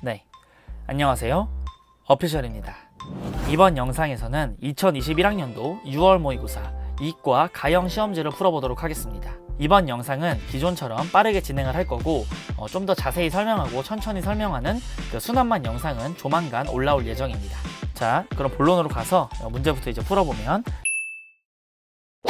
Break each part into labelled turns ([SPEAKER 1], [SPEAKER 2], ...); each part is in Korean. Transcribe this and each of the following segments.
[SPEAKER 1] 네, 안녕하세요. 어피셜입니다. 이번 영상에서는 2021학년도 6월 모의고사 이과 가형 시험지를 풀어보도록 하겠습니다. 이번 영상은 기존처럼 빠르게 진행을 할 거고 어, 좀 더 자세히 설명하고 천천히 설명하는 그 순환만 영상은 조만간 올라올 예정입니다. 자, 그럼 본론으로 가서 어, 문제부터 이제 풀어보면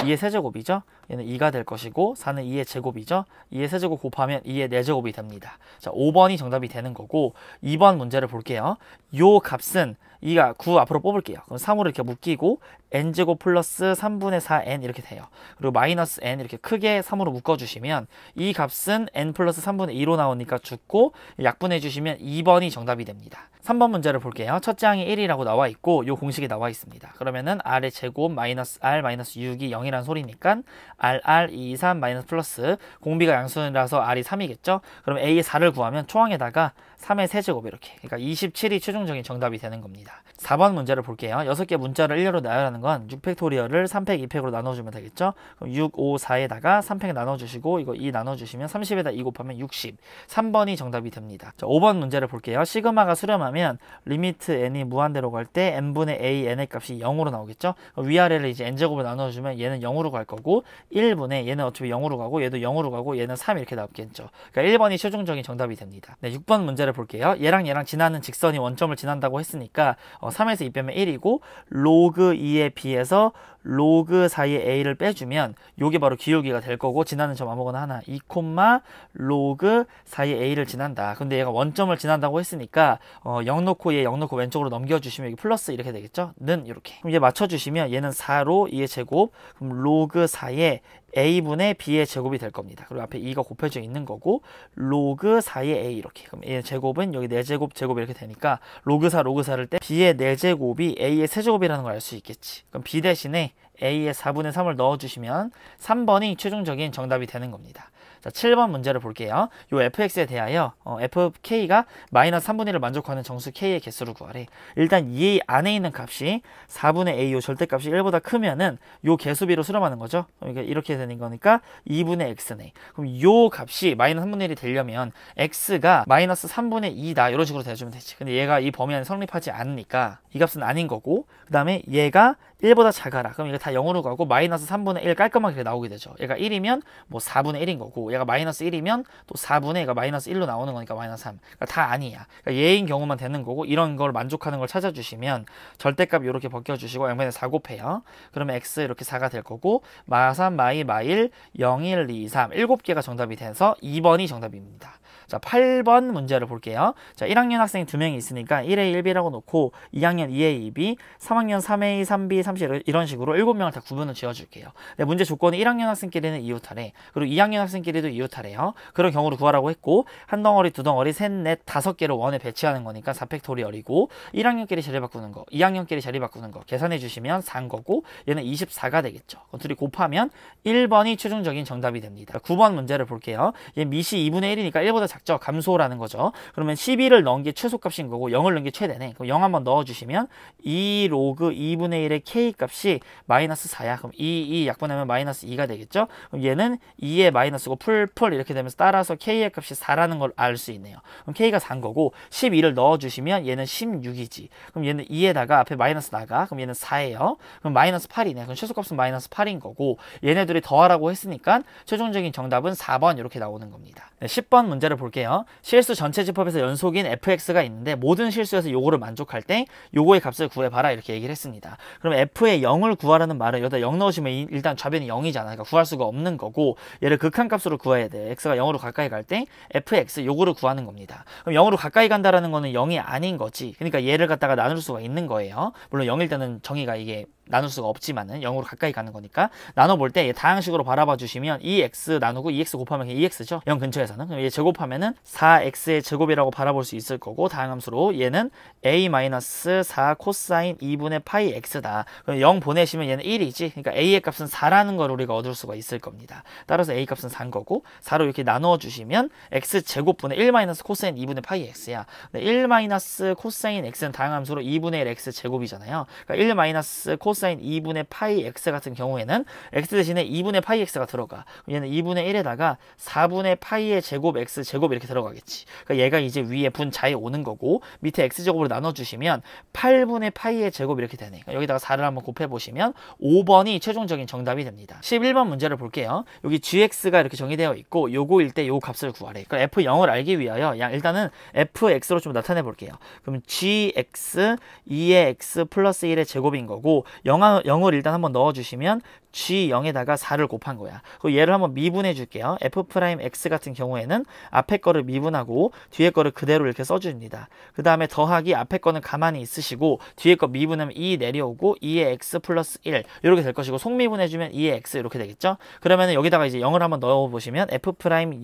[SPEAKER 1] 2의 세제곱이죠. 얘는 2가 될 것이고 4는 2의 제곱이죠. 2의 세제곱 곱하면 2의 4제곱이 됩니다. 자, 5번이 정답이 되는 거고 2번 문제를 볼게요. 요 값은 2가 9 앞으로 뽑을게요. 그럼 3으로 이렇게 묶이고 n제곱 플러스 3분의 4n 이렇게 돼요. 그리고 마이너스 n 이렇게 크게 3으로 묶어주시면 이 값은 n 플러스 3분의 2로 나오니까 죽고 약분해주시면 2번이 정답이 됩니다. 3번 문제를 볼게요. 첫 장이 1이라고 나와 있고 이 공식이 나와 있습니다. 그러면은 r의 제곱 마이너스 r 마이너스 6이 0이란 소리니까 r r 2 3 마이너스 플러스 공비가 양수라서 r이 3이겠죠? 그럼 a의 4를 구하면 초항에다가 3의 세제곱 이렇게 그러니까 27이 최종적인 정답이 되는 겁니다 4번 문제를 볼게요 6개 문자를 1로 나열하는 건 6팩토리얼을 3팩 2팩으로 나눠주면 되겠죠 그럼 6, 5, 4에다가 3팩 나눠주시고 이거 2 나눠주시면 30에다 2 곱하면 60 3번이 정답이 됩니다 자, 5번 문제를 볼게요 시그마가 수렴하면 리미트 n이 무한대로 갈 때 n분의 a n의 값이 0으로 나오겠죠 위아래를 이제 n 제곱을 나눠주면 얘는 0으로 갈 거고 1분의 얘는 어차피 0으로 가고 얘도 0으로 가고 얘는 3 이렇게 나오겠죠 그러니까 1번이 최종적인 정답이 됩니다 네, 6번 문제를 문제를 볼게요. 얘랑 얘랑 지나는 직선이 원점을 지난다고 했으니까 어, 3에서 2 빼면 1이고 로그 2에 비해서 로그 사이에 a를 빼주면 이게 바로 기울기가 될 거고 지나는 점 아무거나 하나 2 콤마 로그 사이에 a를 지난다. 근데 얘가 원점을 지난다고 했으니까 어, 0 넣고 얘0 넣고 왼쪽으로 넘겨주시면 여기 플러스 이렇게 되겠죠? 는 이렇게. 그럼 얘 맞춰주시면 얘는 4로 2의 제곱 그럼 로그 사이에 a분의 b의 제곱이 될 겁니다. 그리고 앞에 2가 곱해져 있는 거고 로그 사이에 a 이렇게. 그럼 얘 제곱은 여기 4제곱 제곱 이렇게 되니까 로그 4 로그 4를 때 b의 4제곱이 a의 3제곱이라는걸 알 수 있겠지. 그럼 b 대신에 A의 4분의 3을 넣어주시면 3번이 최종적인 정답이 되는 겁니다. 자, 7번 문제를 볼게요. 요 fx에 대하여 어, fk가 마이너스 3분의 1을 만족하는 정수 k의 개수를 구하래. 일단 2a 안에 있는 값이 4분의 a 요 절대값이 1보다 크면은 요 개수비로 수렴하는 거죠. 그러니까 이렇게 되는 거니까 2분의 x네. 그럼 요 값이 마이너스 3분의 1이 되려면 x가 마이너스 3분의 2다 이런 식으로 대주면 되지. 근데 얘가 이 범위 안에 성립하지 않으니까 이 값은 아닌 거고 그 다음에 얘가 1보다 작아라. 그럼 이게 다 0으로 가고 마이너스 3분의 1 깔끔하게 나오게 되죠. 얘가 1이면 뭐 4분의 1인 거고 얘가 마이너스 1이면 또 4분의 얘가 마이너스 1로 나오는 거니까 마이너스 3. 그러니까 다 아니야. 그러니까 얘인 경우만 되는 거고 이런 걸 만족하는 걸 찾아주시면 절대값 이렇게 벗겨주시고 양변에 4 곱해요. 그러면 x 이렇게 4가 될 거고 마3, 마이, 마일, 0, 1, 2, 3 7개가 정답이 돼서 2번이 정답입니다. 자, 8번 문제를 볼게요. 자, 1학년 학생이 두명이 있으니까 1A, 1B라고 놓고 2학년 2A, 2B, 3학년 3A, 3B, 3C 이런 식으로 7명을 다 구분을 지어줄게요. 네, 문제 조건은 1학년 학생끼리는 이웃하래 그리고 2학년 학생끼리도 이웃하래요. 그런 경우를 구하라고 했고 한 덩어리, 두 덩어리, 셋, 넷, 다섯 개를 원에 배치하는 거니까 4팩토리얼이고 1학년끼리 자리 바꾸는 거, 2학년끼리 자리 바꾸는 거 계산해 주시면 3 거고 얘는 24가 되겠죠. 그 둘이 곱하면 1번이 최종적인 정답이 됩니다. 9번 문제를 볼게요. 얘 미시 2분의 1이니까 1보다 작 작죠. 감소라는 거죠. 그러면 11을 넣은 게 최소값인 거고 0을 넣은 게 최대네. 그럼 0 한번 넣어주시면 2 로그 2분의 1의 k값이 마이너스 4야. 그럼 2, 2 약분하면 마이너스 2가 되겠죠. 그럼 얘는 2의 마이너스고 풀풀 이렇게 되면서 따라서 k의 값이 4라는 걸 알 수 있네요. 그럼 k가 4인 거고 12를 넣어주시면 얘는 16이지. 그럼 얘는 2에다가 앞에 마이너스 나가. 그럼 얘는 4예요. 그럼 마이너스 8이네. 그럼 최소값은 마이너스 8인 거고 얘네들이 더하라고 했으니까 최종적인 정답은 4번 이렇게 나오는 겁니다. 네, 10번 문제를 볼게요. 볼게요. 실수 전체 집합에서 연속인 fx가 있는데 모든 실수에서 요거를 만족할 때 요거의 값을 구해봐라 이렇게 얘기를 했습니다. 그럼 f의 0을 구하라는 말은 여기다 0 넣으시면 일단 좌변이 0이잖아. 그러니까 구할 수가 없는 거고 얘를 극한값으로 구해야 돼. x가 0으로 가까이 갈 때 fx 요거를 구하는 겁니다. 그럼 0으로 가까이 간다라는 거는 0이 아닌 거지. 그러니까 얘를 갖다가 나눌 수가 있는 거예요. 물론 0일 때는 정의가 이게 나눌 수가 없지만은 0으로 가까이 가는 거니까 나눠볼 때 다항식으로 바라봐 주시면 2x e 나누고 2x e 곱하면 2x죠 e 0 근처에서는 그럼 얘 제곱하면은 4x의 제곱이라고 바라볼 수 있을 거고 다항함수로 얘는 a-4 코사인 2분의 파이 x다 그럼 0 보내시면 얘는 1이지 그러니까 a의 값은 4라는 걸 우리가 얻을 수가 있을 겁니다 따라서 a 값은 4인 거고 4로 이렇게 나누어 주시면 x제곱분의 1 마이너스 코사인 2분의 파이 x야 1 마이너스 코사인 x는 다항함수로 2분의 1 x제곱이잖아요 그러니까 1 마이너스 코사인 코사인 2분의 파이 x 같은 경우에는 x 대신에 2분의 파이 x가 들어가. 얘는 2분의 1에다가 4분의 파이의 제곱 x 제곱 이렇게 들어가겠지. 그러니까 얘가 이제 위에 분자에 오는 거고 밑에 x 제곱으로 나눠주시면 8분의 파이의 제곱 이렇게 되네. 그러니까 여기다가 4를 한번 곱해보시면 5번이 최종적인 정답이 됩니다. 11번 문제를 볼게요. 여기 gx가 이렇게 정의되어 있고 요거일 때 요 값을 구하래. 그러니까 f0을 알기 위하여 일단은 fx로 좀 나타내 볼게요. 그럼 gx 2의 x 플러스 1의 제곱인 거고 영어, 영어를 일단 한번 넣어주시면 G0에다가 4를 곱한 거야. 그 얘를 한번 미분해 줄게요. F'X 같은 경우에는 앞에 거를 미분하고 뒤에 거를 그대로 이렇게 써줍니다. 그 다음에 더하기 앞에 거는 가만히 있으시고 뒤에 거 미분하면 2 e 내려오고 2의 X 플러스 1 이렇게 될 것이고 속미분해주면 2의 X 이렇게 되겠죠? 그러면 여기다가 이제 0을 한번 넣어보시면 F'0은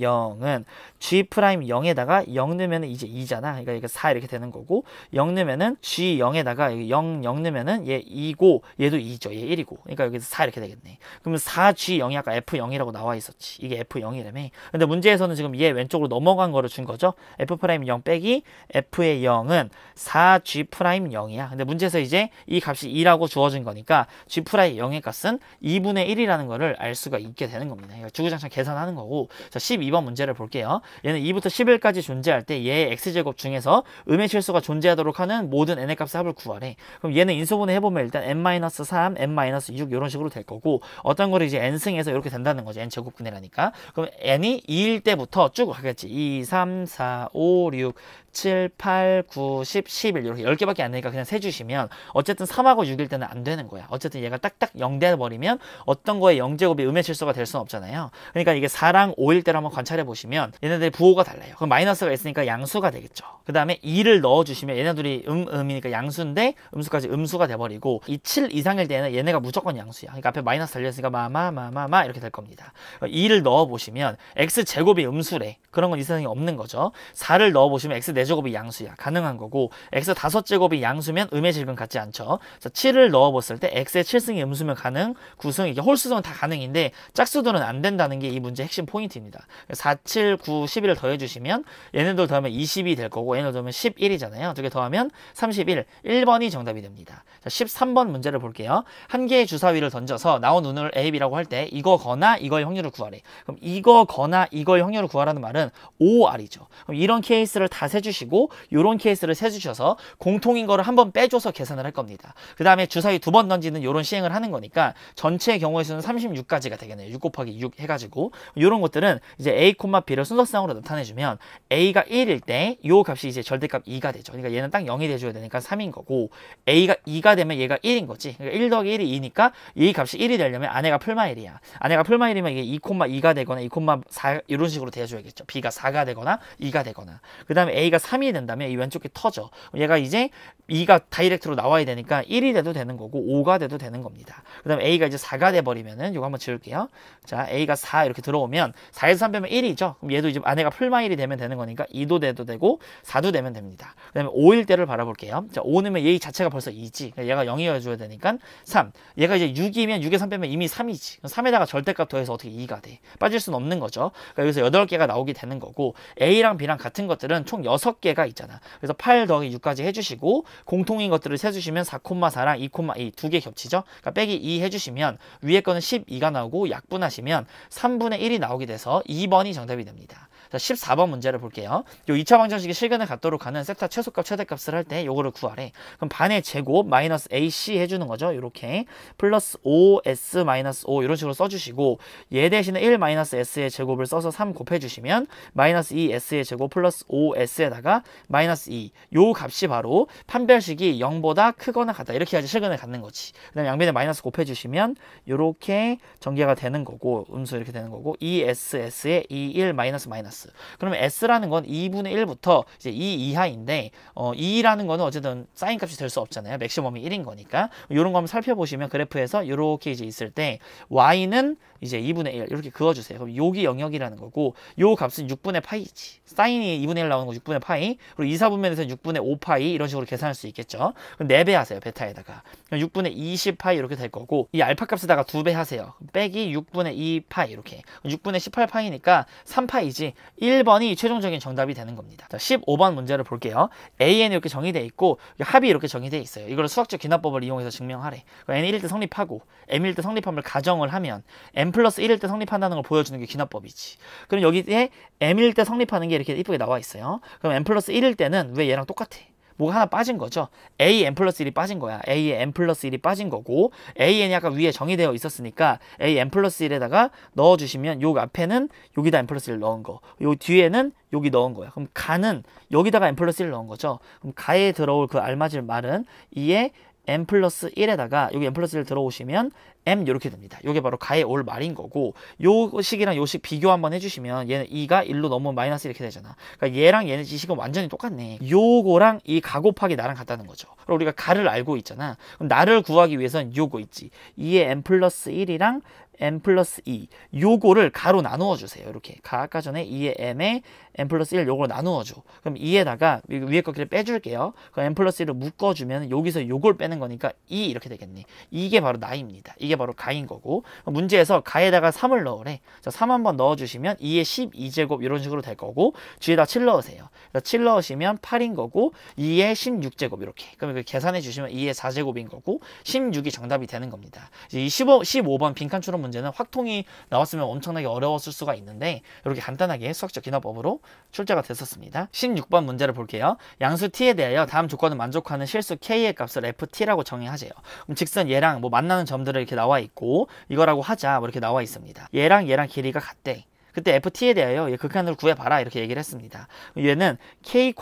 [SPEAKER 1] G'0에다가 0 넣으면 이제 2잖아. 그러니까 이게 4 이렇게 되는 거고 0 넣으면은 G0에다가 0, 0 넣으면은 얘 2고 얘도 2죠. 얘 1이고. 그러니까 여기서 4 이렇게 되겠네. 있네. 그러면 4G 0이 아까 F0이라고 나와 있었지. 이게 F0이라며. 근데 문제에서는 지금 얘 왼쪽으로 넘어간 거를 준 거죠. F 프라임 0 빼기 F의 0은 4G 프라임 0이야. 근데 문제에서 이제 이 값이 2라고 주어진 거니까 G 프라임 0의 값은 2분의 1이라는 거를 알 수가 있게 되는 겁니다. 그러니까 주구장창 계산하는 거고. 자, 12번 문제를 볼게요. 얘는 2부터 11까지 존재할 때 얘의 x제곱 중에서 음의 실수가 존재하도록 하는 모든 n의 값의 합을 구하래. 그럼 얘는 인수분해 해보면 일단 n-3, n-6 이런 식으로 될 거고 거고 어떤 거를 이제 n승에서 이렇게 된다는 거죠. n제곱근이라니까. 그럼 n이 2일 때부터 쭉 가겠지. 2, 3, 4, 5, 6, 7, 8, 9, 10, 11 이렇게 10개밖에 안 되니까 그냥 세주시면 어쨌든 3하고 6일 때는 안 되는 거야. 어쨌든 얘가 딱딱 0돼버리면 어떤 거에 0제곱이 음의 실수가 될 수는 없잖아요. 그러니까 이게 4랑 5일 때로 한번 관찰해보시면 얘네들이 부호가 달라요. 그럼 마이너스가 있으니까 양수가 되겠죠. 그 다음에 2를 넣어주시면 얘네들이 음, 음이니까 양수인데 음수까지 음수가 돼버리고 이 7 이상일 때는 얘네가 무조건 양수야. 그러니까 앞에 마 마이너스 달렸으니까 마마 마마 마 이렇게 될 겁니다. 2를 넣어보시면 x제곱이 음수래. 그런 건 이 세상에 없는 거죠. 4를 넣어보시면 x4제곱이 양수야. 가능한 거고 x5제곱이 양수면 음의 질근 같지 않죠. 그래서 7을 넣어봤을 때 x의 7승이 음수면 가능, 9승, 이게 홀수성은 다 가능인데 짝수들은 안 된다는 게 이 문제 핵심 포인트입니다. 4, 7, 9, 11을 더해주시면 얘네들 더하면 20이 될 거고 얘네들 더하면 11이잖아요. 두 개 더하면 31, 1번이 정답이 됩니다. 자, 13번 문제를 볼게요. 한 개의 주사위를 던져서 나온 운을 AB라고 할 때 이거거나 이거의 확률을 구하래. 그럼 이거거나 이거의 확률을 구하라는 말은 OR이죠. 그럼 이런 케이스를 다 세주시고 이런 케이스를 세주셔서 공통인 거를 한번 빼줘서 계산을 할 겁니다. 그 다음에 주사위 두 번 던지는 이런 시행을 하는 거니까 전체 경우의 수는 36까지가 되겠네요. 6 곱하기 6 해가지고 이런 것들은 이제 A, B를 순서상으로 나타내주면 A가 1일 때 이 값이 이제 절대값 2가 되죠. 그러니까 얘는 딱 0이 돼줘야 되니까 3인 거고 A가 2가 되면 얘가 1인 거지. 그러니까 1 더하기 1이 2니까 이 값이 1이 풀이 되려면 아내가 풀마일이야. 아내가 풀마일이면 이게 2,2가 되거나 2,4 이런 식으로 대줘야겠죠. B가 4가 되거나 2가 되거나. 그 다음에 A가 3이 된다면 이 왼쪽 이 터져. 얘가 이제 2가 다이렉트로 나와야 되니까 1이 돼도 되는 거고 5가 돼도 되는 겁니다. 그 다음에 A가 이제 4가 돼버리면은 이거 한번 지울게요. 자 A가 4 이렇게 들어오면 4에서 3 빼면 1이죠. 그럼 얘도 이제 아내가 풀마일이 되면 되는 거니까 2도 돼도 되고 4도 되면 됩니다. 그 다음에 5일 때를 바라볼게요. 자 5는 얘 자체가 벌써 2지. 그러니까 얘가 0이어줘야 되니까 3. 얘가 이제 6이면 6에서 3 빼면 이미 3이지. 3에다가 절대값 더해서 어떻게 2가 돼. 빠질 수는 없는 거죠. 그러니까 여기서 8개가 나오게 되는 거고 A랑 B랑 같은 것들은 총 6개가 있잖아. 그래서 8 더하기 6까지 해주시고 공통인 것들을 세주시면 4,4랑 2,2 두 개 겹치죠. 그러니까 빼기 2 해주시면 위에 거는 12가 나오고 약분하시면 3분의 1이 나오게 돼서 2번이 정답이 됩니다. 자, 14번 문제를 볼게요. 요 2차 방정식의 실근을 갖도록 하는 세타 최소값 최대값을 할 때 요거를 구하래. 그럼 반의 제곱 마이너스 AC 해주는 거죠. 요렇게 플러스 5S 마이너스 5 이런 식으로 써주시고 얘 대신에 1 마이너스 S의 제곱을 써서 3 곱해주시면 마이너스 2S의 e 제곱 플러스 5S에다가 마이너스 2. E. 요 값이 바로 판별식이 0보다 크거나 같다. 이렇게 해야지 실근을 갖는 거지. 그 다음에 양변에 마이너스 곱해주시면 요렇게 전개가 되는 거고 음수 이렇게 되는 거고 ESS에 21 e 마이너스 마이너스 그러면 S라는 건 2분의 1부터 이제 2 이하인데 어, 2라는 거는 어쨌든 사인 값이 될 수 없잖아요. 맥시멈이 1인 거니까. 이런 거 한번 살펴보시면 그래프에서 이렇게 이제 있을 때 Y는 이제 2분의 1 이렇게 그어주세요. 그럼 여기 영역이라는 거고 요 값은 6분의 파이지. 사인이 2분의 1 나오는 거 6분의 파이. 그리고 2, 4분면에서 6분의 5파이 이런 식으로 계산할 수 있겠죠. 그럼 4배 하세요. 베타에다가. 그럼 6분의 20파이 이렇게 될 거고 이 알파 값에다가 2배 하세요. 빼기 6분의 2파이 이렇게. 6분의 18파이니까 3파이지. 1번이 최종적인 정답이 되는 겁니다. 자, 15번 문제를 볼게요. AN이 렇게 정의돼 있고 합이 이렇게 정의돼 있어요. 이걸 수학적 귀납법을 이용해서 증명하래. 그러니까 N이 1일 때 성립하고 M1일 때 성립함을 가정을 하면 M 플러스 1일 때 성립한다는 걸 보여주는 게 귀납법이지. 그럼 여기에 M일 때 성립하는 게 이렇게 이쁘게 나와 있어요. 그럼 M 플러스 1일 때는 왜 얘랑 똑같아? 뭐가 하나 빠진 거죠. an 플러스 1이 빠진 거야. an 플러스 1이 빠진 거고 an이 아까 위에 정의되어 있었으니까 an 플러스 1에다가 넣어주시면 요 앞에는 여기다 n 플러스 1 넣은 거. 요 뒤에는 여기 넣은 거야. 그럼 가는 여기다가 n 플러스 1 넣은 거죠. 그럼 가에 들어올 그 알맞을 말은 이에 m 플러스 1에다가 여기 m 플러스 1 들어오시면 m 이렇게 됩니다. 이게 바로 가에 올 말인 거고 요 식이랑 요 식 비교 한번 해주시면 얘는 2가 1로 넘으면 마이너스 이렇게 되잖아. 그러니까 얘랑 얘는 이 식은 완전히 똑같네. 요거랑 이 가 곱하기 나랑 같다는 거죠. 그럼 우리가 가를 알고 있잖아. 그럼 나를 구하기 위해선 요거 있지. 2의 m 플러스 1이랑 m 플러스 2 요거를 가로 나누어 주세요. 이렇게 가 아까 전에 2의 m에 n 플러스 1 요걸 나누어줘. 그럼 2에다가 위에 거기를 빼줄게요. 그럼 n 플러스 1을 묶어주면 여기서 요걸 빼는 거니까 2 이렇게 되겠네. 이게 바로 나입니다. 이게 바로 가인 거고 문제에서 가에다가 3을 넣으래. 자, 3 한번 넣어주시면 2에 12제곱 이런 식으로 될 거고 뒤에다 7 넣으세요. 7 넣으시면 8인 거고 2에 16제곱 이렇게. 그럼 이거 계산해 주시면 2에 4제곱인 거고 16이 정답이 되는 겁니다. 이 15, 15번 빈칸 추론 문제는 확통이 나왔으면 엄청나게 어려웠을 수가 있는데 이렇게 간단하게 수학적 기납법으로 출제가 됐었습니다. 16번 문제를 볼게요. 양수 t에 대하여 다음 조건을 만족하는 실수 k의 값을 ft라고 정의하세요. 그럼 직선 얘랑 뭐 만나는 점들을 이렇게 나와 있고 이거라고 하자 뭐 이렇게 나와 있습니다. 얘랑 얘랑 길이가 같대. 그때 ft에 대하여 얘극한으로 구해봐라 이렇게 얘기를 했습니다. 얘는 k,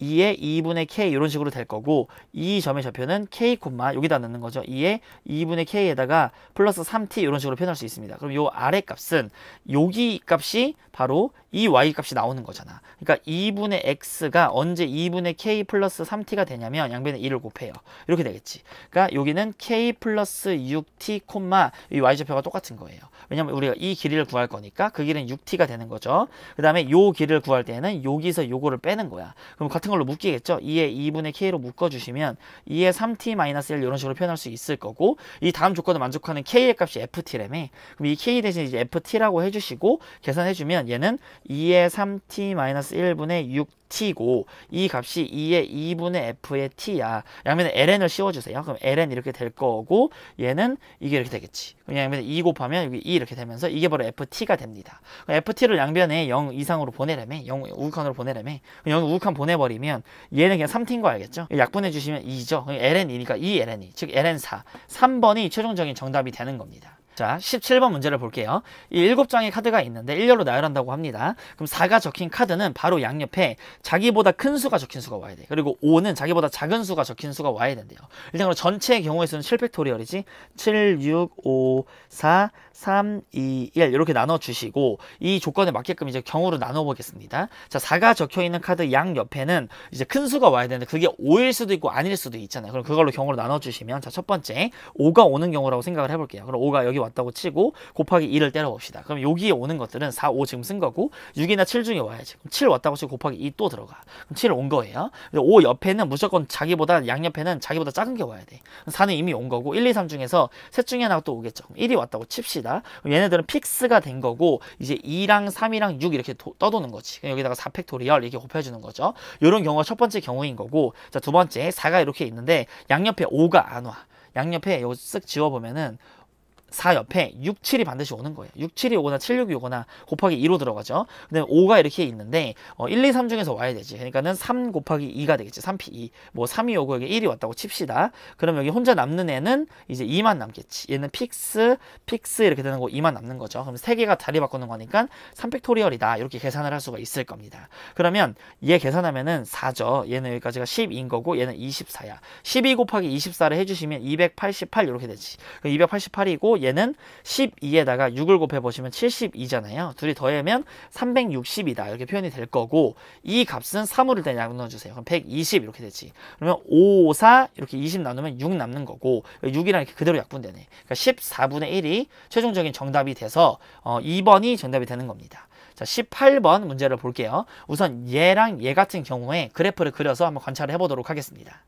[SPEAKER 1] 2의 2분의 k 이런 식으로 될 거고 이 점의 좌표는 k, 여기다 넣는 거죠. 2의 2분의 k에다가 플러스 3t 이런 식으로 표현할 수 있습니다. 그럼 요 아래 값은 여기 값이 바로 이 y값이 나오는 거잖아. 그러니까 2분의 x가 언제 2분의 k 플러스 3t가 되냐면 양변에 1을 곱해요. 이렇게 되겠지. 그러니까 여기는 k 플러스 6t 콤마 이 y좌표가 똑같은 거예요. 왜냐면 우리가 이 길이를 구할 거니까 그 길은 6t가 되는 거죠. 그 다음에 요 길을 구할 때는 여기서 요거를 빼는 거야. 그럼 같은 걸로 묶이겠죠. 2에 2분의 k로 묶어주시면 2에 3t 마이너스 1 이런 식으로 표현할 수 있을 거고 이 다음 조건을 만족하는 k의 값이 ft라며 그럼 이 k 대신 이제 ft라고 해주시고 계산해주면 얘는 2의 3t-1분의 6t고 이 값이 2의 2분의 f의 t야. 양면에 ln을 씌워주세요. 그럼 ln 이렇게 될 거고 얘는 이게 이렇게 되겠지. 그럼 양면에 2 곱하면 여기 2 이렇게 되면서 이게 바로 ft가 됩니다. ft를 양변에 0 이상으로 보내라면0 우극한으로 보내려면 0 우극한 보내버리면 얘는 그냥 3t인 거 알겠죠? 약분해 주시면 2죠. 그럼 ln이니까 2ln이 즉 ln4 3번이 최종적인 정답이 되는 겁니다. 자, 17번 문제를 볼게요. 이 7장의 카드가 있는데 1열로 나열한다고 합니다. 그럼 4가 적힌 카드는 바로 양옆에 자기보다 큰 수가 적힌 수가 와야 돼. 그리고 5는 자기보다 작은 수가 적힌 수가 와야 된대요. 일단 그럼 전체의 경우에서는 7팩토리얼이지. 7, 6, 5, 4, 3, 2, 1 이렇게 나눠주시고 이 조건에 맞게끔 이제 경우로 나눠보겠습니다. 자, 4가 적혀있는 카드 양옆에는 이제 큰 수가 와야 되는데 그게 5일 수도 있고 아닐 수도 있잖아요. 그럼 그걸로 경우로 나눠주시면 자, 첫 번째 5가 오는 경우라고 생각을 해볼게요. 그럼 5가 여기 왔다고 치고 곱하기 2를 때려봅시다. 그럼 여기에 오는 것들은 4, 5 지금 쓴 거고 6이나 7 중에 와야지. 그럼 7 왔다고 치고 곱하기 2 또 들어가. 그럼 7온 거예요. 5 옆에는 무조건 자기보다 양옆에는 자기보다 작은 게 와야 돼. 4는 이미 온 거고 1, 2, 3 중에서 셋 중에 하나가 또 오겠죠. 그럼 1이 왔다고 칩시다. 그럼 얘네들은 픽스가 된 거고 이제 2랑 3이랑 6 이렇게 도, 떠도는 거지. 여기다가 4팩토리얼 이렇게 곱해주는 거죠. 이런 경우가 첫 번째 경우인 거고 자 두 번째 4가 이렇게 있는데 양옆에 5가 안 와. 양옆에 요 쓱 지워보면은 4 옆에 6, 7이 반드시 오는 거예요. 6, 7이 오거나 7, 6이 오거나 곱하기 2로 들어가죠. 근데 5가 이렇게 있는데 어, 1, 2, 3 중에서 와야 되지. 그러니까는 3 곱하기 2가 되겠지. 3p2. 뭐 3이 오고 여기 1이 왔다고 칩시다. 그럼 여기 혼자 남는 애는 이제 2만 남겠지. 얘는 픽스, 픽스 이렇게 되는 거 2만 남는 거죠. 그럼 3개가 자리 바꾸는 거니까 3팩토리얼이다. 이렇게 계산을 할 수가 있을 겁니다. 그러면 얘 계산하면은 4죠. 얘는 여기까지가 10인 거고 얘는 24야. 12 곱하기 24를 해주시면 288 이렇게 되지. 288이고 얘는 12에다가 6을 곱해보시면 72잖아요. 둘이 더하면 360이다. 이렇게 표현이 될 거고 이 값은 3으로 일단 약넣주세요 그럼 120 이렇게 되지. 그러면 5, 4 이렇게 20 나누면 6 남는 거고 6이랑 이렇게 그대로 약분되네. 그러니까 14분의 1이 최종적인 정답이 돼서 어, 2번이 정답이 되는 겁니다. 자, 18번 문제를 볼게요. 우선 얘랑 얘 같은 경우에 그래프를 그려서 한번 관찰해 을 보도록 하겠습니다.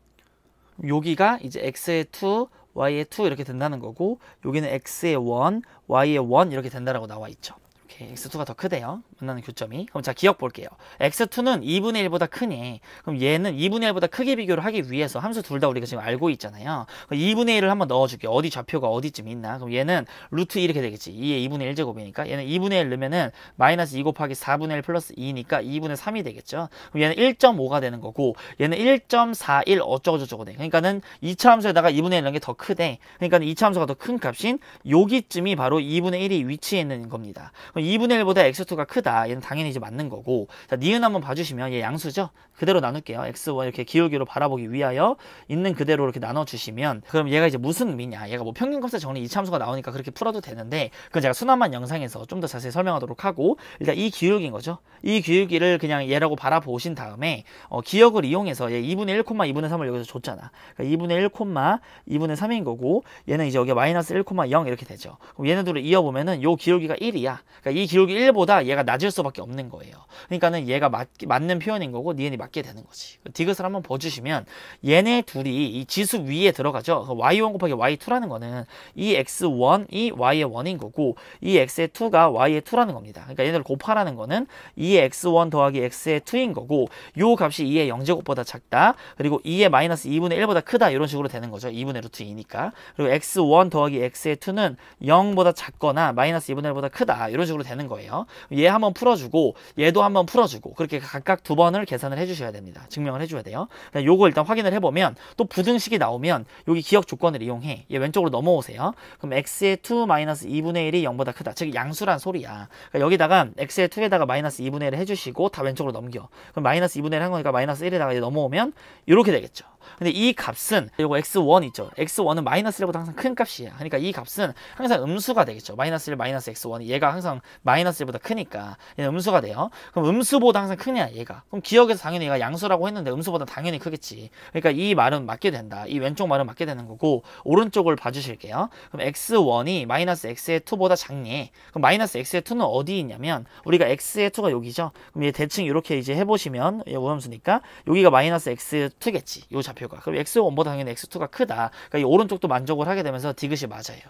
[SPEAKER 1] 여기가 이제 x2, y의 2 이렇게 된다는 거고 여기는 x의 1, y의 1 이렇게 된다라고 나와 있죠. 이렇게 x2가 더 크대요. 만나는 교점이. 그럼 자 기억 볼게요. x2는 2분의 1보다 크니 그럼 얘는 2분의 1보다 크게 비교를 하기 위해서 함수 둘 다 우리가 지금 알고 있잖아요. 2분의 1을 한번 넣어줄게. 요 어디 좌표가 어디쯤 있나. 그럼 얘는 루트 이렇게 되겠지. 2의 2분의 1제곱이니까 얘는 2분의 1 넣으면은 마이너스 2 곱하기 4분의 1 플러스 2니까 2분의 3이 되겠죠. 그럼 얘는 1.5가 되는 거고 얘는 1.41 어쩌고저쩌고 돼. 그러니까는 2차 함수에다가 2분의 1 넣은 게더 크대. 그러니까 2차 함수가 더 큰 값인 여기쯤이 바로 2분의 1이 위치해 있는 겁니다. 그럼 2분의 1보다 x2가 크다. 얘는 당연히 이제 맞는 거고. 자, 니은 한번 봐주시면 얘 양수죠? 그대로 나눌게요. x1 이렇게 기울기로 바라보기 위하여 있는 그대로 이렇게 나눠주시면 그럼 얘가 이제 무슨 의미냐 얘가 뭐평균값에 정리 이참수가 나오니까 그렇게 풀어도 되는데 그건 제가 수납만 영상에서 좀 더 자세히 설명하도록 하고 일단 그러니까 이 기울기인 거죠. 이 기울기를 그냥 얘라고 바라보신 다음에 어, 기억을 이용해서 얘 2분의 1, 2분의 3을 여기서 줬잖아. 그러니까 2분의 1, 2분의 3인 거고 얘는 이제 여기 마이너스 1,0 이렇게 되죠. 그럼 얘네들을 이어보면은 요 기울기가 1이야. 그러니까 이 기울기 1보다 얘가 낮을 수밖에 없는 거예요. 그러니까는 얘가 맞, 맞는 표현인 거고 니은이 맞게 되는 거지. 그 디귿을 한번 보주시면 얘네 둘이 이 지수 위에 들어가죠. y1 곱하기 y2라는 거는 이 x1이 y의 1인 거고 이 x의 2가 y의 2라는 겁니다. 그러니까 얘네를 곱하라는 거는 이 x1 더하기 x의 2인 거고 요 값이 2의 0제곱보다 작다. 그리고 2의 마이너스 2분의 1보다 크다. 이런 식으로 되는 거죠. 2분의 루트 2니까. 그리고 x1 더하기 x의 2는 0보다 작거나 마이너스 2분의 1보다 크다. 이런 식으로 되는 거예요. 얘 한번 풀어주고 얘도 한번 풀어주고 그렇게 각각 두 번을 계산을 해주시면 해주셔야 됩니다. 증명을 해줘야 돼요. 그러니까 요거 일단 확인을 해보면 또 부등식이 나오면 여기 기억 조건을 이용해 얘 왼쪽으로 넘어오세요. 그럼 x의 2 2분의 1이 0보다 크다. 즉 양수란 소리야. 그러니까 여기다가 x의 2에다가 마이너스 2분의 1을 해주시고 다 왼쪽으로 넘겨. 그럼 마이너스 2분의 1한 거니까 마이너스 1에다가 넘어오면 이렇게 되겠죠. 근데 이 값은 요거 x1 있죠. x1은 마이너스 1보다 항상 큰 값이에요. 그러니까 이 값은 항상 음수가 되겠죠. 마이너스 1, 마이너스 x 1 얘가 항상 마이너스 1보다 크니까 얘는 음수가 돼요. 그럼 음수보다 항상 크냐 얘가. 그럼 기억에서 당연히 얘가 양수라고 했는데 음수보다 당연히 크겠지. 그러니까 이 말은 맞게 된다. 이 왼쪽 말은 맞게 되는 거고 오른쪽을 봐주실게요. 그럼 x1이 마이너스 x의 2보다 작니? 그럼 마이너스 x의 2는 어디 있냐면 우리가 x의 2가 여기죠. 그럼 얘대충 이렇게 이제 해보시면 얘 원함수니까 여기가 마이너스 x2겠지. 요 잡. 좌표가. 그럼 X1보다 당연히 X2가 크다. 그러니까 이 오른쪽도 만족을 하게 되면서 디귿이 맞아요.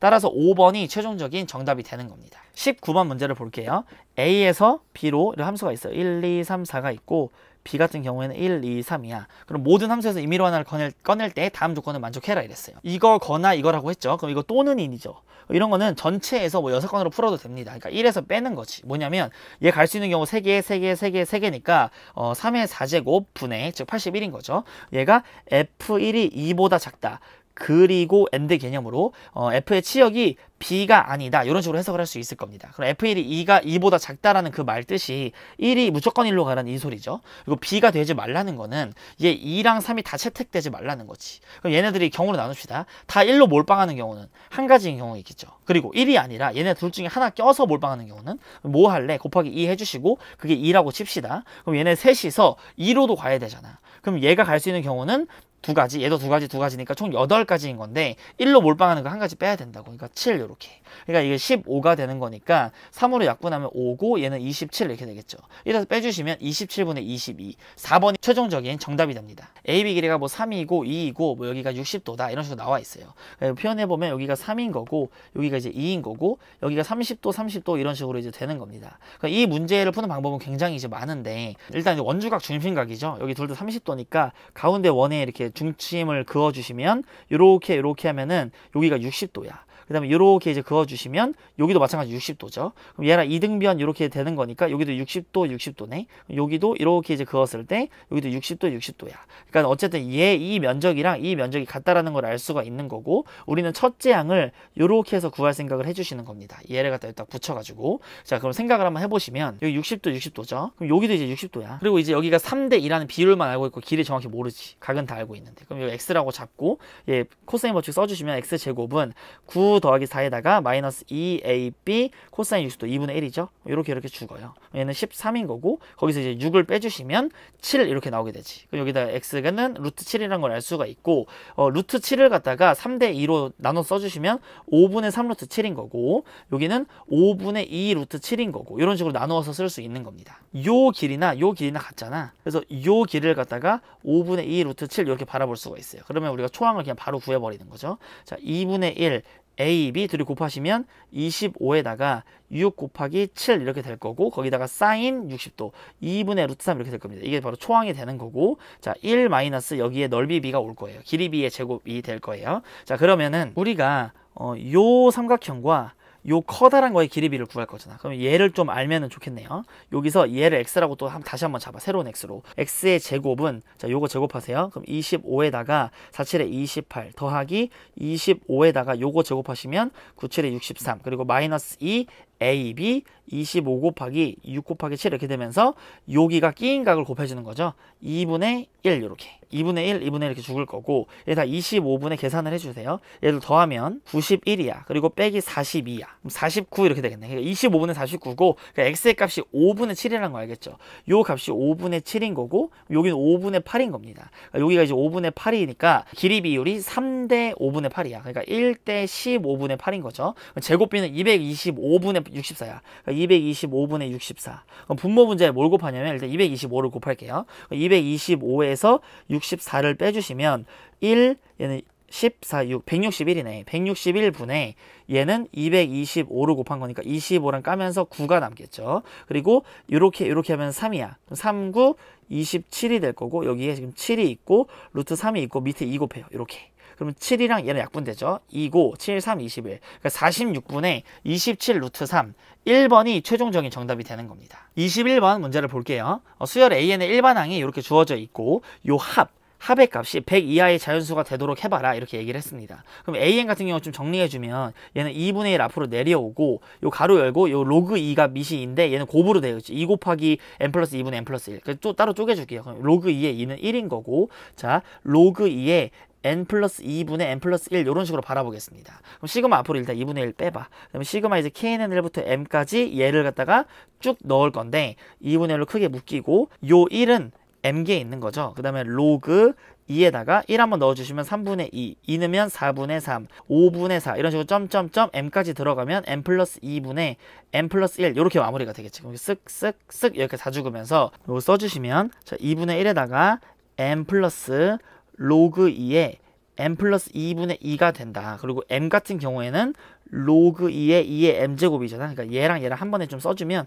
[SPEAKER 1] 따라서 5번이 최종적인 정답이 되는 겁니다. 19번 문제를 볼게요. A에서 B로 함수가 있어요. 1, 2, 3, 4가 있고 B 같은 경우에는 1, 2, 3이야. 그럼 모든 함수에서 임의로 하나를 꺼낼, 꺼낼 때 다음 조건을 만족해라 이랬어요. 이거거나 이거라고 했죠. 그럼 이거 또는 인이죠. 이런 거는 전체에서 뭐 여섯 건으로 풀어도 됩니다. 그러니까 1에서 빼는 거지. 뭐냐면 얘 갈 수 있는 경우 3개, 4개, 3개, 3개니까 어, 3의 4제곱 분의 즉 81인 거죠. 얘가 F1이 2보다 작다. 그리고 앤드 개념으로 어, F의 치역이 B가 아니다 이런 식으로 해석을 할 수 있을 겁니다. 그럼 F1이 2가 2보다 작다라는 그 말뜻이 1이 무조건 1로 가라는 이 소리죠. 그리고 B가 되지 말라는 거는 얘 2랑 3이 다 채택되지 말라는 거지. 그럼 얘네들이 경우로 나눕시다. 다 1로 몰빵하는 경우는 한 가지인 경우 가 있겠죠. 그리고 1이 아니라 얘네 둘 중에 하나 껴서 몰빵하는 경우는 뭐 할래 곱하기 2 e 해주시고 그게 2라고 칩시다. 그럼 얘네 셋이서 2로도 가야 되잖아. 그럼 얘가 갈 수 있는 경우는 두 가지, 얘도 두 가지, 두 가지니까 총 여덟 가지인 건데 1로 몰빵하는 거 한 가지 빼야 된다고. 그러니까 7 요렇게. 그러니까 이게 15가 되는 거니까 3으로 약분하면 5고 얘는 27 이렇게 되겠죠. 이래서 빼주시면 27분의 22. 4번이 최종적인 정답이 됩니다. AB 길이가 뭐 3이고 2이고 뭐 여기가 60도다 이런 식으로 나와 있어요. 예, 표현해보면 여기가 3인 거고 여기가 이제 2인 거고 여기가 30도, 30도 이런 식으로 이제 되는 겁니다. 그러니까 이 문제를 푸는 방법은 굉장히 이제 많은데 일단 원주각 중심각이죠. 여기 둘 다 30도니까 가운데 원에 이렇게 중침을 그어주시면 이렇게 이렇게 하면은 여기가 60도야. 그 다음에 이렇게 이제 그어주시면 여기도 마찬가지 60도죠. 그럼 얘랑 이등변 이렇게 되는 거니까 여기도 60도 60도네. 여기도 이렇게 이제 그었을 때 여기도 60도 60도야. 그러니까 어쨌든 얘 이 면적이랑 이 면적이 같다라는 걸 알 수가 있는 거고 우리는 첫째 양을 이렇게 해서 구할 생각을 해주시는 겁니다. 얘를 갖다 딱 붙여가지고 자 그럼 생각을 한번 해보시면 여기 60도 60도죠. 그럼 여기도 이제 60도야. 그리고 이제 여기가 3대 2라는 비율만 알고 있고 길이 정확히 모르지. 각은 다 알고 있는데 그럼 여기 x라고 잡고 얘 코사인 법칙 써주시면 x 제곱은 9 더하기 4에다가 마이너스 2ab 코사인 60도 2분의 1이죠. 이렇게 이렇게 죽어요. 얘는 13인 거고 거기서 이제 6을 빼주시면 7 이렇게 나오게 되지. 여기다 x는 루트 7이라는 걸 알 수가 있고 어, 루트 7을 갖다가 3대 2로 나눠 써주시면 5분의 3 루트 7인 거고 여기는 5분의 2 루트 7인 거고 이런 식으로 나누어서 쓸 수 있는 겁니다. 요 길이나 요 길이나 같잖아. 그래서 요 길을 갖다가 5분의 2 루트 7 이렇게 바라볼 수가 있어요. 그러면 우리가 초항을 그냥 바로 구해버리는 거죠. 자 2분의 1 a, b 둘이 곱하시면 25에다가 6 곱하기 7 이렇게 될 거고 거기다가 사인 60도 2분의 루트 3 이렇게 될 겁니다. 이게 바로 초항이 되는 거고 자 1 마이너스 여기에 넓이 b가 올 거예요. 길이 b의 제곱이 될 거예요. 자 그러면은 우리가 어, 요 삼각형과 요 커다란 거의 길이비를 구할 거잖아. 그럼 얘를 좀 알면은 좋겠네요. 여기서 얘를 x라고 또 한, 다시 한번 잡아. 새로운 x로. x의 제곱은 자, 요거 제곱하세요. 그럼 25에다가 47에 28 더하기 25에다가 요거 제곱하시면 97에 63 그리고 마이너스 2 AB 25 곱하기 6 곱하기 7 이렇게 되면서 여기가 끼인 각을 곱해주는 거죠. 2분의 1 이렇게 2분의 1, 2분의 1 이렇게 죽을 거고 얘다 25분의 계산을 해주세요. 얘를 더하면 91이야. 그리고 빼기 42야. 그럼 49 이렇게 되겠네. 그러니까 25분의 49고 그러니까 x의 값이 5분의 7이라는 거 알겠죠. 요 값이 5분의 7인 거고 여기는 5분의 8인 겁니다. 그러니까 여기가 이제 5분의 8이니까 길이 비율이 3대 5분의 8이야. 그러니까 1대 15분의 8인 거죠. 제곱비는 225분의 64야. 그러니까 225분의 64. 그럼 분모 문제에뭘 곱하냐면 일단 225를 곱할게요. 225에서 64를 빼주시면 1, 얘는 14, 6, 161이네. 1 6 1분에 얘는 2 2 5를 곱한 거니까 25랑 까면서 9가 남겠죠. 그리고 이렇게 이렇게 하면 3이야. 3, 9, 27이 될 거고 여기에 지금 7이 있고 루트 3이 있고 밑에 2 곱해요. 이렇게. 그러면 7이랑 얘는 약분되죠. 2고 7, 3, 21. 그러니까 46분의 27 루트 3. 1번이 최종적인 정답이 되는 겁니다. 21번 문제를 볼게요. 어, 수열 AN의 일반항이 이렇게 주어져 있고 요 합. 합의 값이 100 이하의 자연수가 되도록 해봐라 이렇게 얘기를 했습니다. 그럼 an 같은 경우 좀 정리해주면 얘는 2분의 1 앞으로 내려오고 요 가로 열고 요 로그 2가 미시인데 얘는 곱으로 되어 있지. 2 곱하기 n 플러스 2분의 n 플러스 1. 그래서 또 따로 쪼개줄게요. 그럼 로그 2의 2는 1인 거고 자 로그 2의 n 플러스 2분의 n 플러스 1 이런 식으로 바라보겠습니다. 그럼 시그마 앞으로 일단 2분의 1 빼봐. 그럼 시그마 이제 knl부터 m까지 얘를 갖다가 쭉 넣을 건데 2분의 1로 크게 묶이고 요 1은 m개 있는 거죠. 그 다음에 로그 2에다가 1 한번 넣어주시면 3분의 2, 2 넣으면 4분의 3, 5분의 4 이런 식으로 점점점 m까지 들어가면 n 플러스 2분의 n 플러스 1 이렇게 마무리가 되겠죠. 쓱쓱쓱 이렇게 다 죽으면서 요거 써주시면 자 2분의 1에다가 n 플러스 로그 2에 m 플러스 2분의 2가 된다. 그리고 m 같은 경우에는 로그 2에 2의 m제곱이잖아. 그러니까 얘랑 얘랑 한 번에 좀 써주면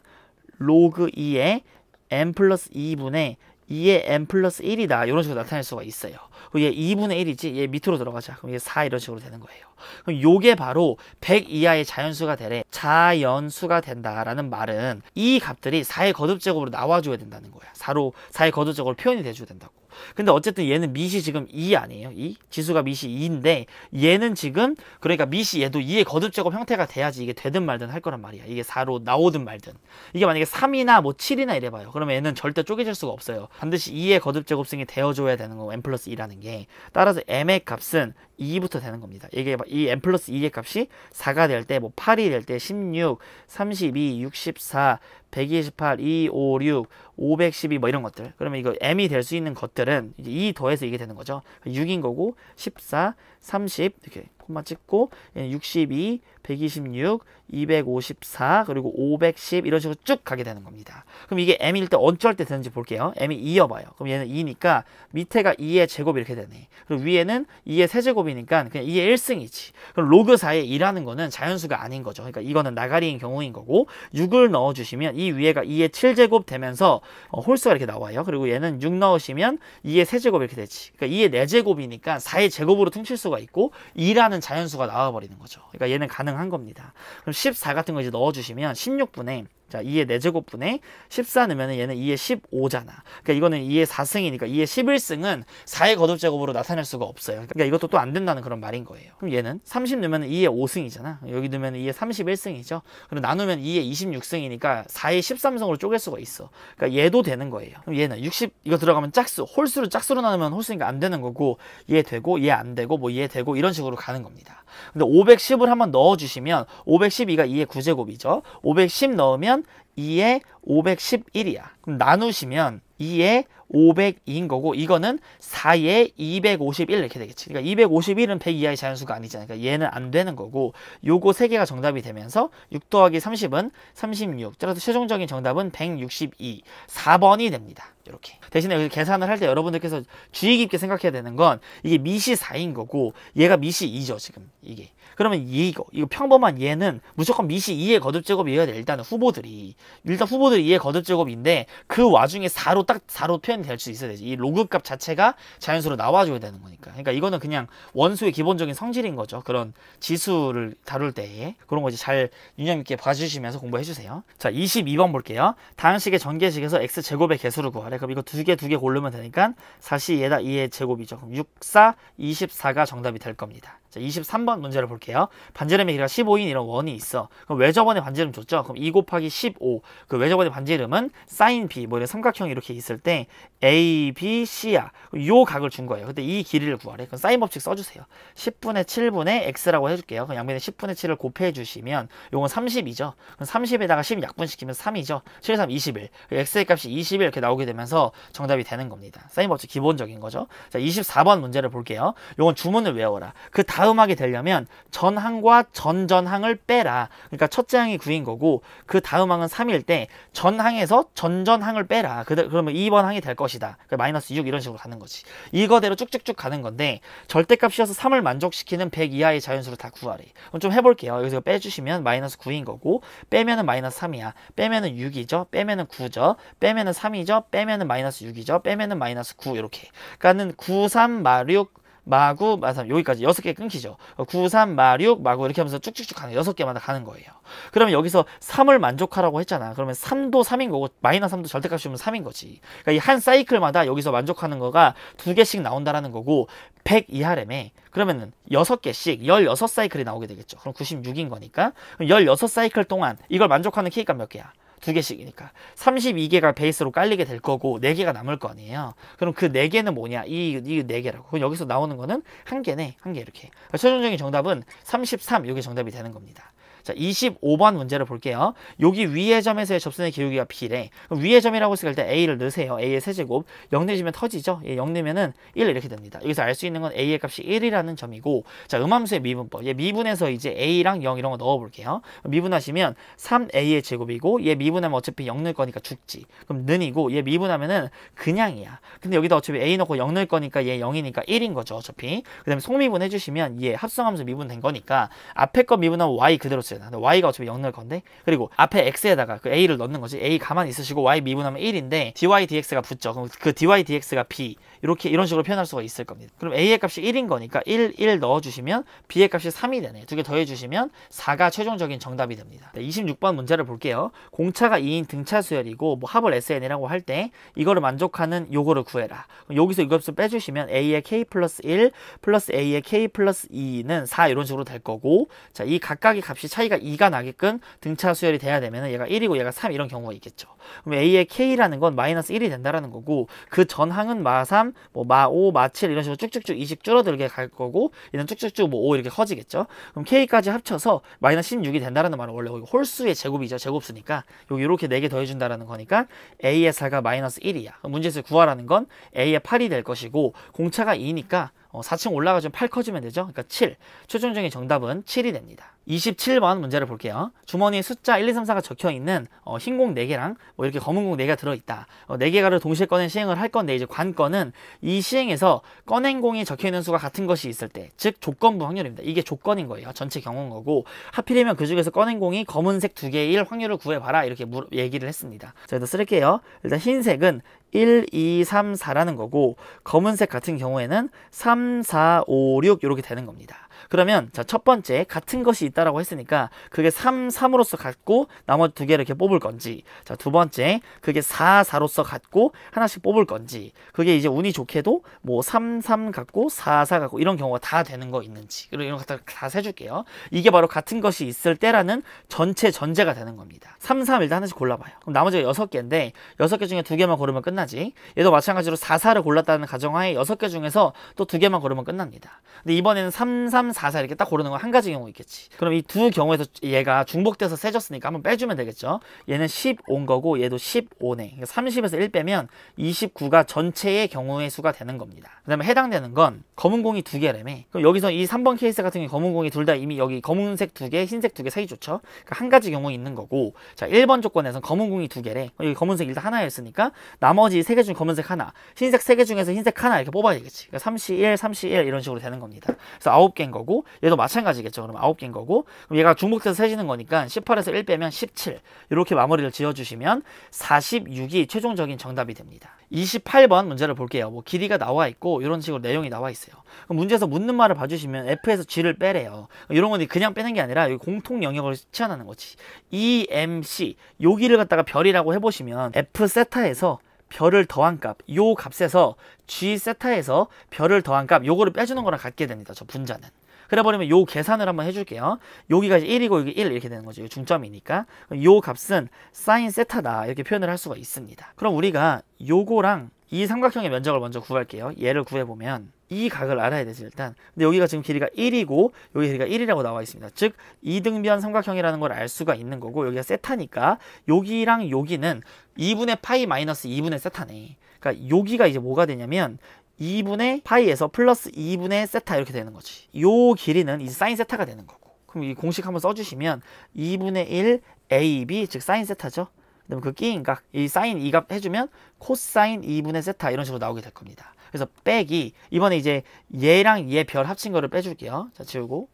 [SPEAKER 1] 로그 2에 m 플러스 2분의 2의 m 플러스 1이다. 이런 식으로 나타낼 수가 있어요. 그리고 얘 2분의 1이지 얘 밑으로 들어가자. 그럼 얘 4 이런 식으로 되는 거예요. 그럼 요게 바로 100 이하의 자연수가 되래 자연수가 된다라는 말은 이 값들이 4의 거듭제곱으로 나와줘야 된다는 거야. 4로 4의 거듭제곱으로 표현이 돼줘야 된다고. 근데 어쨌든 얘는 미시 지금 2 아니에요? 2? 지수가 미시 2인데 얘는 지금 그러니까 미시 얘도 2의 거듭 제곱 형태가 돼야지 이게 되든 말든 할 거란 말이야. 이게 4로 나오든 말든. 이게 만약에 3이나 뭐 7이나 이래 봐요. 그러면 얘는 절대 쪼개질 수가 없어요. 반드시 2의 거듭 제곱승이 되어 줘야 되는 거고 m 플러스 2라는 게. 따라서 m의 값은 2부터 되는 겁니다. 이게 이 m 플러스 2의 값이 4가 될 때 뭐 8이 될 때 16, 32, 64 128, 256, 512 뭐 이런 것들. 그러면 이거 m이 될 수 있는 것들은 이제 2 더해서 이게 되는 거죠. 6인 거고 14, 30 이렇게 콤마 찍고 62, 126, 254, 그리고 510 이런 식으로 쭉 가게 되는 겁니다. 그럼 이게 m일 때 어쩔 때 되는지 볼게요. m이 2여봐요. 그럼 얘는 2니까 밑에가 2의 제곱 이렇게 되네. 그리고 위에는 2의 세제곱이니까 그냥 2의 1승이지. 그럼 로그 4의 2라는 거는 자연수가 아닌 거죠. 그러니까 이거는 나가리인 경우인 거고 6을 넣어주시면 이 위에가 2의 7제곱 되면서 어, 홀수가 이렇게 나와요. 그리고 얘는 6 넣으시면 2의 세제곱 이렇게 되지. 그러니까 2의 4제곱이니까 4의 제곱으로 퉁칠 수가 있고 2라는 하는 자연수가 나와버리는 거죠. 그러니까 얘는 가능한 겁니다. 그럼 14 같은 거 이제 넣어주시면 16분의 자, 2의 4제곱분에14 넣으면 얘는 2의 15잖아. 그러니까 이거는 2의 4승이니까 2의 11승은 4의 거듭제곱으로 나타낼 수가 없어요. 그러니까 이것도 또 안 된다는 그런 말인 거예요. 그럼 얘는 30 넣으면 2의 5승이잖아. 여기 넣으면 2의 31승이죠. 그럼 나누면 2의 26승이니까 4의 13승으로 쪼갤 수가 있어. 그러니까 얘도 되는 거예요. 그럼 얘는 60 이거 들어가면 짝수, 홀수로 짝수로 나누면 홀수니까 안 되는 거고 얘 되고 얘 안 되고 뭐 얘 되고 이런 식으로 가는 겁니다. 근데 510을 한번 넣어 주시면 512가 2의 9제곱이죠. 510 넣으면 2에 511이야. 그럼 나누시면 2에 502인 거고 이거는 4에 251 이렇게 되겠지. 그러니까 251은 100 이하의 자연수가 아니잖아. 그러니까 얘는 안 되는 거고 요거 세 개가 정답이 되면서 6 더하기 30은 36. 따라서 최종적인 정답은 162. 4번이 됩니다. 이렇게 대신에 여기 계산을 할 때 여러분들께서 주의 깊게 생각해야 되는 건 이게 미시 4인 거고 얘가 미시 2죠 지금 이게 그러면 이거 이거 평범한 얘는 무조건 미시 2의 거듭 제곱이어야 돼 일단은 후보들이 일단 후보들이 2의 거듭 제곱인데 그 와중에 4로 딱 4로 표현이 될 수 있어야 되지 이 로그 값 자체가 자연수로 나와줘야 되는 거니까 그러니까 이거는 그냥 원수의 기본적인 성질인 거죠 그런 지수를 다룰 때에 그런 거 이제 잘 유념 있게 봐주시면서 공부해 주세요 자 22번 볼게요 다항식의 전개식에서 x제곱의 개수를 구하 그래 그럼 이거 두 개 두 개 고르면 되니까 4시 얘다 2의 제곱이죠. 그럼 6, 4, 24가 정답이 될 겁니다. 자, 23번 문제를 볼게요. 반지름의 길이가 15인 이런 원이 있어. 그럼 외저원의 반지름 줬죠? 그럼 2 곱하기 15. 그외저원의 반지름은 사인 B, 뭐 이런 삼각형 이렇게 있을 때 A, B, C야. 요 각을 준 거예요. 근데 이 길이를 구하래. 그럼 사인 법칙 써주세요. 10분의 7분의 X라고 해줄게요. 그럼 양변에 10분의 7을 곱해 주시면 요건 30이죠. 그럼 30에다가 10 약분시키면 3이죠. 7, 3, 21. 그 X의 값이 21 이렇게 나오게 되면서 정답이 되는 겁니다. 사인 법칙 기본적인 거죠. 자, 24번 문제를 볼게요. 요건 주문을 외워라. 그다 다음하게 되려면 전항과 전전항을 빼라. 그러니까 첫째 항이 9인 거고 그 다음 항은 3일때 전항에서 전전항을 빼라. 그러면 이번 항이 될 것이다. 그러니까 마이너스 육 이런 식으로 가는 거지. 이거대로 쭉쭉쭉 가는 건데 절대값 씌어서 삼을 만족시키는 백 이하의 자연수를 다 구하래. 그럼 좀 해볼게요. 여기서 빼주시면 마이너스 구인 거고 빼면은 마이너스 삼이야 빼면은 육이죠 빼면은 구죠 빼면은 삼이죠 빼면은 마이너스 육이죠 빼면은 마이너스 구 이렇게. 그러니까는 구삼 마6 마구, 마삼 여기까지 여섯 개 끊기죠. 어, 구삼, 마육, 마구 이렇게 하면서 쭉쭉쭉 가는 여섯 개마다 가는 거예요. 그러면 여기서 3을 만족하라고 했잖아. 그러면 3도3인 거고 마이너3도 절대값 주면 3인 거지. 그러니까 이 한 사이클마다 여기서 만족하는 거가 두 개씩 나온다라는 거고 100 이하램에 그러면은 여섯 개씩 16 사이클이 나오게 되겠죠. 그럼 구십인 거니까 열여섯 사이클 동안 이걸 만족하는 K값 몇 개야? 두 개씩이니까 32개가 베이스로 깔리게 될 거고 4개가 남을 거 아니에요 그럼 그 4개는 뭐냐 이, 이 4개라고 그럼 여기서 나오는 거는 한개네 한 개 이렇게 그러니까 최종적인 정답은 33 이게 정답이 되는 겁니다 자, 25번 문제를 볼게요. 여기 위의 점에서의 접선의 기울기가 B래. 그럼 위의 점이라고 했을 때 A를 넣으세요. A의 세제곱. 0 내주면 터지죠. 예, 0 내면은 1 이렇게 됩니다. 여기서 알 수 있는 건 A의 값이 1이라는 점이고 자, 음함수의 미분법. 예, 미분해서 이제 A랑 0 이런 거 넣어볼게요. 미분하시면 3A의 제곱이고 얘 미분하면 어차피 0 넣을 거니까 죽지. 그럼 는이고 얘 미분하면은 그냥이야. 근데 여기다 어차피 A 넣고 0 넣을 거니까 얘 0이니까 1인 거죠. 어차피. 그 다음에 속미분 해주시면 얘 합성함수 미분된 거니까 앞에 거 미분하면 Y 그대로 붙여야 y가 어차피 0 넣을 건데 그리고 앞에 x에다가 그 a를 넣는 거지 a 가만히 있으시고 y 미분하면 1인데 dy dx가 붙죠. 그럼 그 dy dx가 b 이렇게 이런 식으로 표현할 수가 있을 겁니다. 그럼 a의 값이 1인 거니까 1, 1 넣어주시면 b의 값이 3이 되네. 요두개 더해주시면 4가 최종적인 정답이 됩니다. 26번 문제를 볼게요. 공차가 2인 등차 수열이고 뭐 합을 SN이라고 할 때 이거를 만족하는 요거를 구해라. 그럼 여기서 이값을 빼주시면 a의 k 플러스 1 플러스 a의 k 플러스 2는 4 이런 식으로 될 거고 자 이 각각의 값이 차 차이가 2가 나게끔 등차 수열이 돼야 되면 얘가 1이고 얘가 3 이런 경우가 있겠죠. 그럼 A의 K라는 건 마이너스 1이 된다라는 거고 그 전항은 마3, 뭐 마5, 마 7 이런 식으로 쭉쭉쭉 20 줄어들게 갈 거고 얘는 쭉쭉쭉 뭐 5 이렇게 커지겠죠. 그럼 K까지 합쳐서 마이너스 16이 된다라는 말은 원래 홀수의 제곱이죠. 제곱수니까 여기 이렇게 4개 더해준다라는 거니까 A의 4가 마이너스 1이야. 문제에서 구하라는 건 A의 8이 될 것이고 공차가 2니까 어, 4층 올라가주8 커지면 되죠. 그러니까 7. 최종적인 정답은 7이 됩니다. 27번 문제를 볼게요. 주머니에 숫자 1, 2, 3, 4가 적혀있는 어, 흰 공 4개랑 뭐 이렇게 검은 공 4개가 들어있다. 어, 4개가를 동시에 꺼낸 시행을 할 건데 이제 관건은 이 시행에서 꺼낸 공이 적혀있는 수가 같은 것이 있을 때 즉 조건부 확률입니다. 이게 조건인 거예요. 전체 경우인 거고 하필이면 그 중에서 꺼낸 공이 검은색 2개일 확률을 구해봐라 이렇게 물, 얘기를 했습니다. 자 일단 쓸게요. 일단 흰색은 1, 2, 3, 4라는 거고 검은색 같은 경우에는 3, 4, 5, 6 이렇게 되는 겁니다. 그러면 자 첫 번째 같은 것이 있다라고 했으니까 그게 3, 3으로서 같고 나머지 두 개를 이렇게 뽑을 건지 자 두 번째 그게 4, 4로서 같고 하나씩 뽑을 건지 그게 이제 운이 좋게도 뭐 3, 3 같고 4, 4 같고 이런 경우가 다 되는 거 있는지 그리고 이런 거다 세줄게요 이게 바로 같은 것이 있을 때라는 전체 전제가 되는 겁니다 3, 3 일단 하나씩 골라봐요 그럼 나머지가 6개인데 6개 중에 2개만 고르면 끝나지 얘도 마찬가지로 4, 4를 골랐다는 가정하에 6개 중에서 또 2개만 고르면 끝납니다 근데 이번에는 3, 3 4, 4 이렇게 딱 고르는 건 한 가지 경우 있겠지. 그럼 이 두 경우에서 얘가 중복돼서 세졌으니까 한번 빼주면 되겠죠. 얘는 15인 거고 얘도 15네. 30에서 1 빼면 29가 전체의 경우의 수가 되는 겁니다. 그 다음에 해당되는 건 검은 공이 두 개라며. 그럼 여기서 이 3번 케이스 같은 경우 검은 공이 둘 다 이미 여기 검은색 두 개, 흰색 두개 사이 좋죠. 그러니까 한 가지 경우 있는 거고 자 1번 조건에서는 검은 공이 두 개래. 여기 검은색 일단 하나였으니까 나머지 세 개중에 검은색 하나, 흰색 세 개 중에서 흰색 하나 이렇게 뽑아야 되겠지. 그러니까 31, 31 이런 식으로 되는 겁니다. 그래서 9개인 거고 거고 얘도 마찬가지겠죠. 그럼 9개인 거고 그럼 얘가 중복돼서 세지는 거니까 18에서 1 빼면 17 이렇게 마무리를 지어주시면 46이 최종적인 정답이 됩니다. 28번 문제를 볼게요. 뭐 길이가 나와 있고 이런 식으로 내용이 나와 있어요. 문제에서 묻는 말을 봐주시면 F에서 G를 빼래요. 이런 건 그냥 빼는 게 아니라 공통 영역을 치환하는 거지. EMC 여기를 갖다가 별이라고 해보시면 F 세타에서 별을 더한 값, 요 값에서 G 세타에서 별을 더한 값, 요거를 빼주는 거랑 같게 됩니다. 저 분자는. 그래 버리면 요 계산을 한번 해줄게요. 여기가 이제 1이고 여기 1 이렇게 되는 거죠. 중점이니까. 요 값은 사인 세타다 이렇게 표현을 할 수가 있습니다. 그럼 우리가 요거랑 이 삼각형의 면적을 먼저 구할게요. 얘를 구해보면 이 각을 알아야 되죠 일단 근데 여기가 지금 길이가 1이고 여기 길이가 1이라고 나와 있습니다 즉2등변 삼각형이라는 걸 알 수가 있는 거고 여기가 세타니까 여기랑 여기는 2분의 파이 마이너스 2분의 세타네 그러니까 여기가 이제 뭐가 되냐면 2분의 파이에서 플러스 2분의 세타 이렇게 되는 거지. 요 길이는 이 사인 세타가 되는 거고. 그럼 이 공식 한번 써주시면 2분의 1 AB 즉 사인 세타죠. 그다음 그 끼인각 이 사인 2값 해주면 코사인 2분의 세타 이런 식으로 나오게 될 겁니다. 그래서 빼기 이번에 이제 얘랑 얘 별 합친 거를 빼줄게요. 자 지우고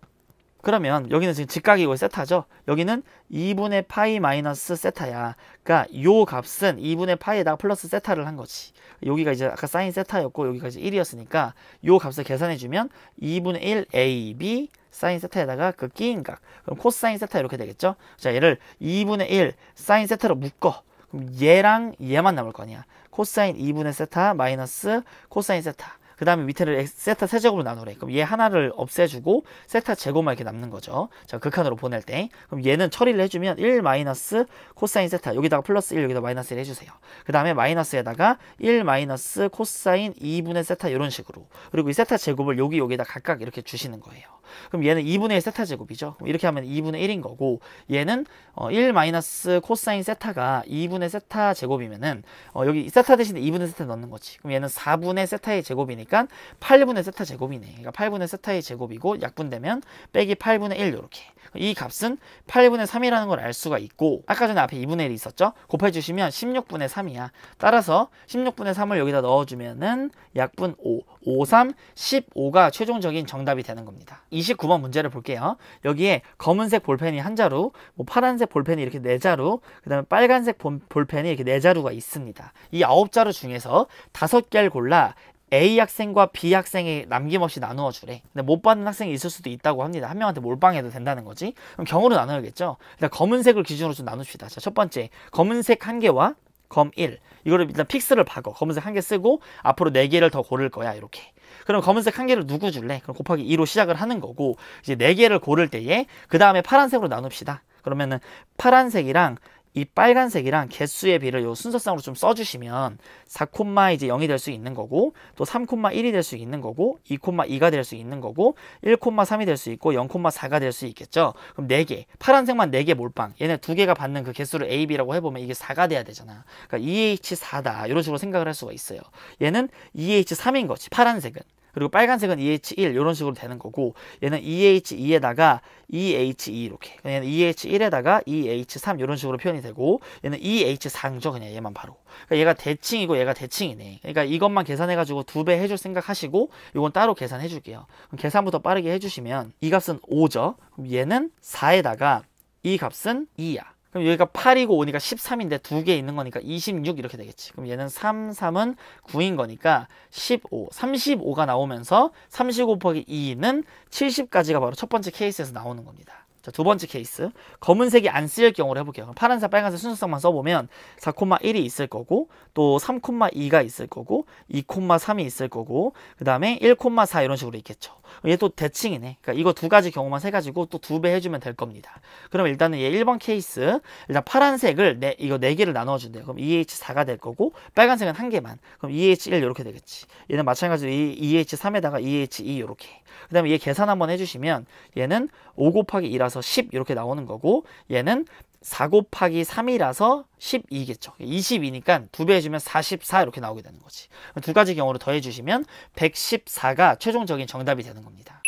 [SPEAKER 1] 그러면 여기는 지금 직각이고 세타죠. 여기는 2분의 파이 마이너스 세타야. 그러니까 요 값은 2분의 파이에다가 플러스 세타를 한 거지. 여기가 이제 아까 사인 세타였고 여기가 이제 1이었으니까 요 값을 계산해주면 2분의 1 AB 사인 세타에다가 그 끼인각. 그럼 코사인 세타 이렇게 되겠죠. 자 얘를 2분의 1 사인 세타로 묶어. 그럼 얘랑 얘만 남을 거 아니야. 코사인 2분의 세타 마이너스 코사인 세타. 그 다음에 밑에를 세타 세제곱으로 나누래. 그럼 얘 하나를 없애주고 세타 제곱만 이렇게 남는 거죠. 자, 극한으로 보낼 때. 그럼 얘는 처리를 해주면 1 마이너스 코사인 세타 여기다가 플러스 1 여기다 마이너스 1 해주세요. 그 다음에 마이너스에다가 1 마이너스 코사인 2분의 세타 이런 식으로. 그리고 이 세타 제곱을 여기 여기다 각각 이렇게 주시는 거예요. 그럼 얘는 2분의 1 세타 제곱이죠. 이렇게 하면 2분의 1인 거고 얘는 어, 1 마이너스 코사인 세타가 2분의 세타 제곱이면은 어, 여기 세타 대신에 2분의 세타 넣는 거지. 그럼 얘는 4분의 세타의 제곱이니까 되니까 그러니까 8분의 세타 제곱이네. 그러니까 8분의 세타의 제곱이고 약분되면 빼기 8분의 1 이렇게. 이 값은 8분의 3이라는 걸 알 수가 있고 아까 전에 앞에 2분의 1이 있었죠? 곱해주시면 16분의 3이야. 따라서 16분의 3을 여기다 넣어주면은 약분 5, 5, 3, 15가 최종적인 정답이 되는 겁니다. 29번 문제를 볼게요. 여기에 검은색 볼펜이 한 자루, 뭐 파란색 볼펜이 이렇게 네 자루, 그 다음에 빨간색 볼펜이 이렇게 네 자루가 있습니다. 이 아홉 자루 중에서 다섯 개를 골라 A 학생과 B 학생이 남김없이 나누어 주래. 근데 못 받는 학생이 있을 수도 있다고 합니다. 한 명한테 몰빵해도 된다는 거지. 그럼 경우로 나눠야겠죠. 일단 검은색을 기준으로 좀 나눕시다. 자, 첫 번째 검은색 한 개와 검 1. 이거를 일단 픽스를 박어. 검은색 한 개 쓰고 앞으로 네 개를 더 고를 거야. 이렇게. 그럼 검은색 한 개를 누구 줄래? 그럼 곱하기 2로 시작을 하는 거고 이제 네 개를 고를 때에 그 다음에 파란색으로 나눕시다. 그러면은 파란색이랑 이 빨간색이랑 개수의 비를 요 순서상으로 좀 써주시면 4콤마 이제 0이 될 수 있는 거고 또 3콤마 1이 될 수 있는 거고 2콤마 2가 될 수 있는 거고 1콤마 3이 될 수 있고 0콤마 4가 될 수 있겠죠. 그럼 4개 파란색만 4개 몰빵 얘네 2개가 받는 그 개수를 A, B라고 해보면 이게 4가 돼야 되잖아. 그러니까 2 e h 4다 이런 식으로 생각을 할 수가 있어요. 얘는 2 e h 3인 거지 파란색은. 그리고 빨간색은 EH1 이런 식으로 되는 거고 얘는 EH2에다가 EH2 e 이렇게 얘는 EH1에다가 EH3 이런 식으로 표현이 되고 얘는 EH4죠 그냥 얘만 바로 그러니까 얘가 대칭이고 얘가 대칭이네 그러니까 이것만 계산해가지고 두 배 해줄 생각 하시고 이건 따로 계산해 줄게요 그럼 계산부터 빠르게 해주시면 이 값은 5죠 그럼 얘는 4에다가 이 값은 2야 그럼 여기가 8이고 5니까 13인데 두 개 있는 거니까 26 이렇게 되겠지. 그럼 얘는 3, 3은 9인 거니까 15, 35가 나오면서 35 곱하기 2는 70까지가 바로 첫 번째 케이스에서 나오는 겁니다. 자, 두 번째 케이스. 검은색이 안 쓰일 경우를 해볼게요. 파란색, 빨간색 순서성만 써보면 4,1이 있을 거고, 또 3,2가 있을 거고, 2,3이 있을 거고, 그 다음에 1,4 이런 식으로 있겠죠. 얘 또 대칭이네. 그러니까 이거 두 가지 경우만 세가지고 또 두 배 해주면 될 겁니다. 그럼 일단은 얘 1번 케이스, 일단 파란색을 네, 이거 4개를 나눠준대요. 그럼 EH4가 될 거고, 빨간색은 한 개만. 그럼 EH1 이렇게 되겠지. 얘는 마찬가지로 EH3에다가 EH2 이렇게. 그 다음에 얘 계산 한번 해주시면 얘는 5 곱하기 2라서 4에서 10 이렇게 나오는 거고 얘는 4 곱하기 3이라서 12겠죠. 20이니까 두 배 해주면 44 이렇게 나오게 되는 거지. 두 가지 경우로 더해주시면 114가 최종적인 정답이 되는 겁니다.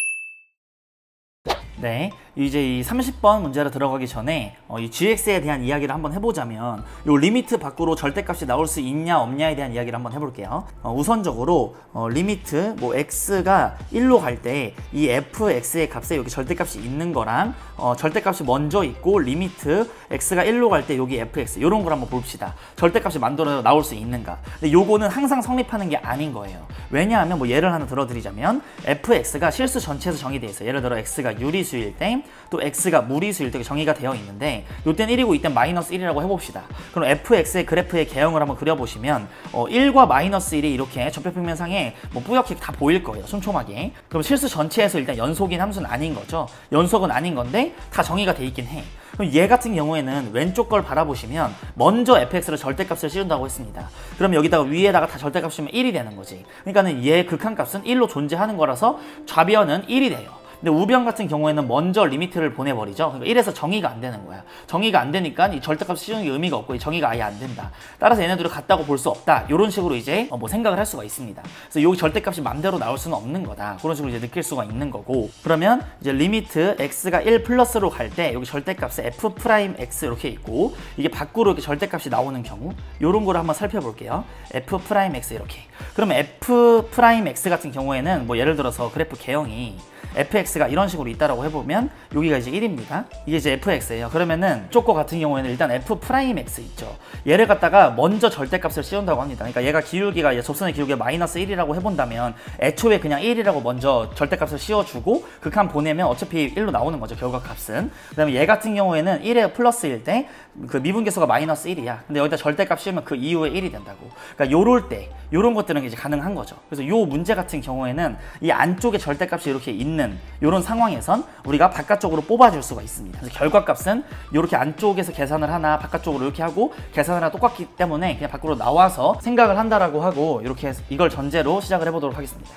[SPEAKER 1] 네, 이제 이 30번 문제로 들어가기 전에 어, 이 GX에 대한 이야기를 한번 해보자면 요 리미트 밖으로 절대값이 나올 수 있냐 없냐에 대한 이야기를 한번 해볼게요. 어, 우선적으로 어, 리미트 뭐 X가 1로 갈 때 이 fx의 값에 여기 절대값이 있는 거랑 어, 절대값이 먼저 있고 리미트 X가 1로 갈 때 여기 fx 이런 걸 한번 봅시다. 절대값이 만들어져 나올 수 있는가. 근데 요거는 항상 성립하는 게 아닌 거예요. 왜냐하면 뭐 예를 하나 들어드리자면 fx가 실수 전체에서 정의돼 있어. 예를 들어 x가 유리 수일때또 x가 무리수일 때 정의가 되어 있는데 요땐 1이고 이땐 마이너스 1이라고 해봅시다. 그럼 fx의 그래프의 개형을 한번 그려보시면 어, 1과 마이너스 1이 이렇게 전표평면상에 뭐 뿌옇게 다 보일 거예요. 촘촘하게. 그럼 실수 전체에서 일단 연속인 함수는 아닌 거죠. 연속은 아닌 건데 다 정의가 돼 있긴 해. 그럼 얘 같은 경우에는 왼쪽 걸 바라보시면 먼저 fx를 절대값을 씌운다고 했습니다. 그럼 여기다가 위에다가 다 절대값이면 1이 되는 거지. 그러니까는 얘 극한값은 1로 존재하는 거라서 좌변은 1이 돼요. 근데 우병 같은 경우에는 먼저 리미트를 보내버리죠. 그러니까 이래서 정의가 안 되는 거야. 정의가 안 되니까 이 절대값 시정이 의미가 없고 이 정의가 아예 안 된다. 따라서 얘네들이 같다고 볼 수 없다. 이런 식으로 이제 어, 뭐 생각을 할 수가 있습니다. 그래서 여기 절대값이 맘대로 나올 수는 없는 거다. 그런 식으로 이제 느낄 수가 있는 거고 그러면 이제 리미트 x가 1 플러스로 갈 때 여기 절대값에 f 프라임 x 이렇게 있고 이게 밖으로 이렇게 절대값이 나오는 경우 이런 거를 한번 살펴볼게요. f 프라임 x 이렇게. 그럼 f 프라임 x 같은 경우에는 뭐 예를 들어서 그래프 개형이 fx가 이런 식으로 있다라고 해보면 여기가 이제 1입니다. 이게 이제 fx예요. 그러면은 쪽거 같은 경우에는 일단 f 프라임 x 있죠. 얘를 갖다가 먼저 절대값을 씌운다고 합니다. 그러니까 얘가 기울기가 얘 접선의 기울기가 마이너스 1이라고 해본다면 애초에 그냥 1이라고 먼저 절대값을 씌워주고 그칸 보내면 어차피 1로 나오는 거죠. 결과 값은. 그 다음에 얘 같은 경우에는 1에 플러스 1때그 미분계수가 마이너스 1이야. 근데 여기다 절대값 씌우면 그 이후에 1이 된다고. 그러니까 요럴 때 요런 것들은 이제 가능한 거죠. 그래서 요 문제 같은 경우에는 이 안쪽에 절대값이 이렇게 있는 있는 이런 상황에선 우리가 바깥쪽으로 뽑아줄 수가 있습니다. 그래서 결과값은 이렇게 안쪽에서 계산을 하나 바깥쪽으로 이렇게 하고 계산을 하나 똑같기 때문에 그냥 밖으로 나와서 생각을 한다라고 하고 이렇게 이걸 전제로 시작을 해보도록 하겠습니다.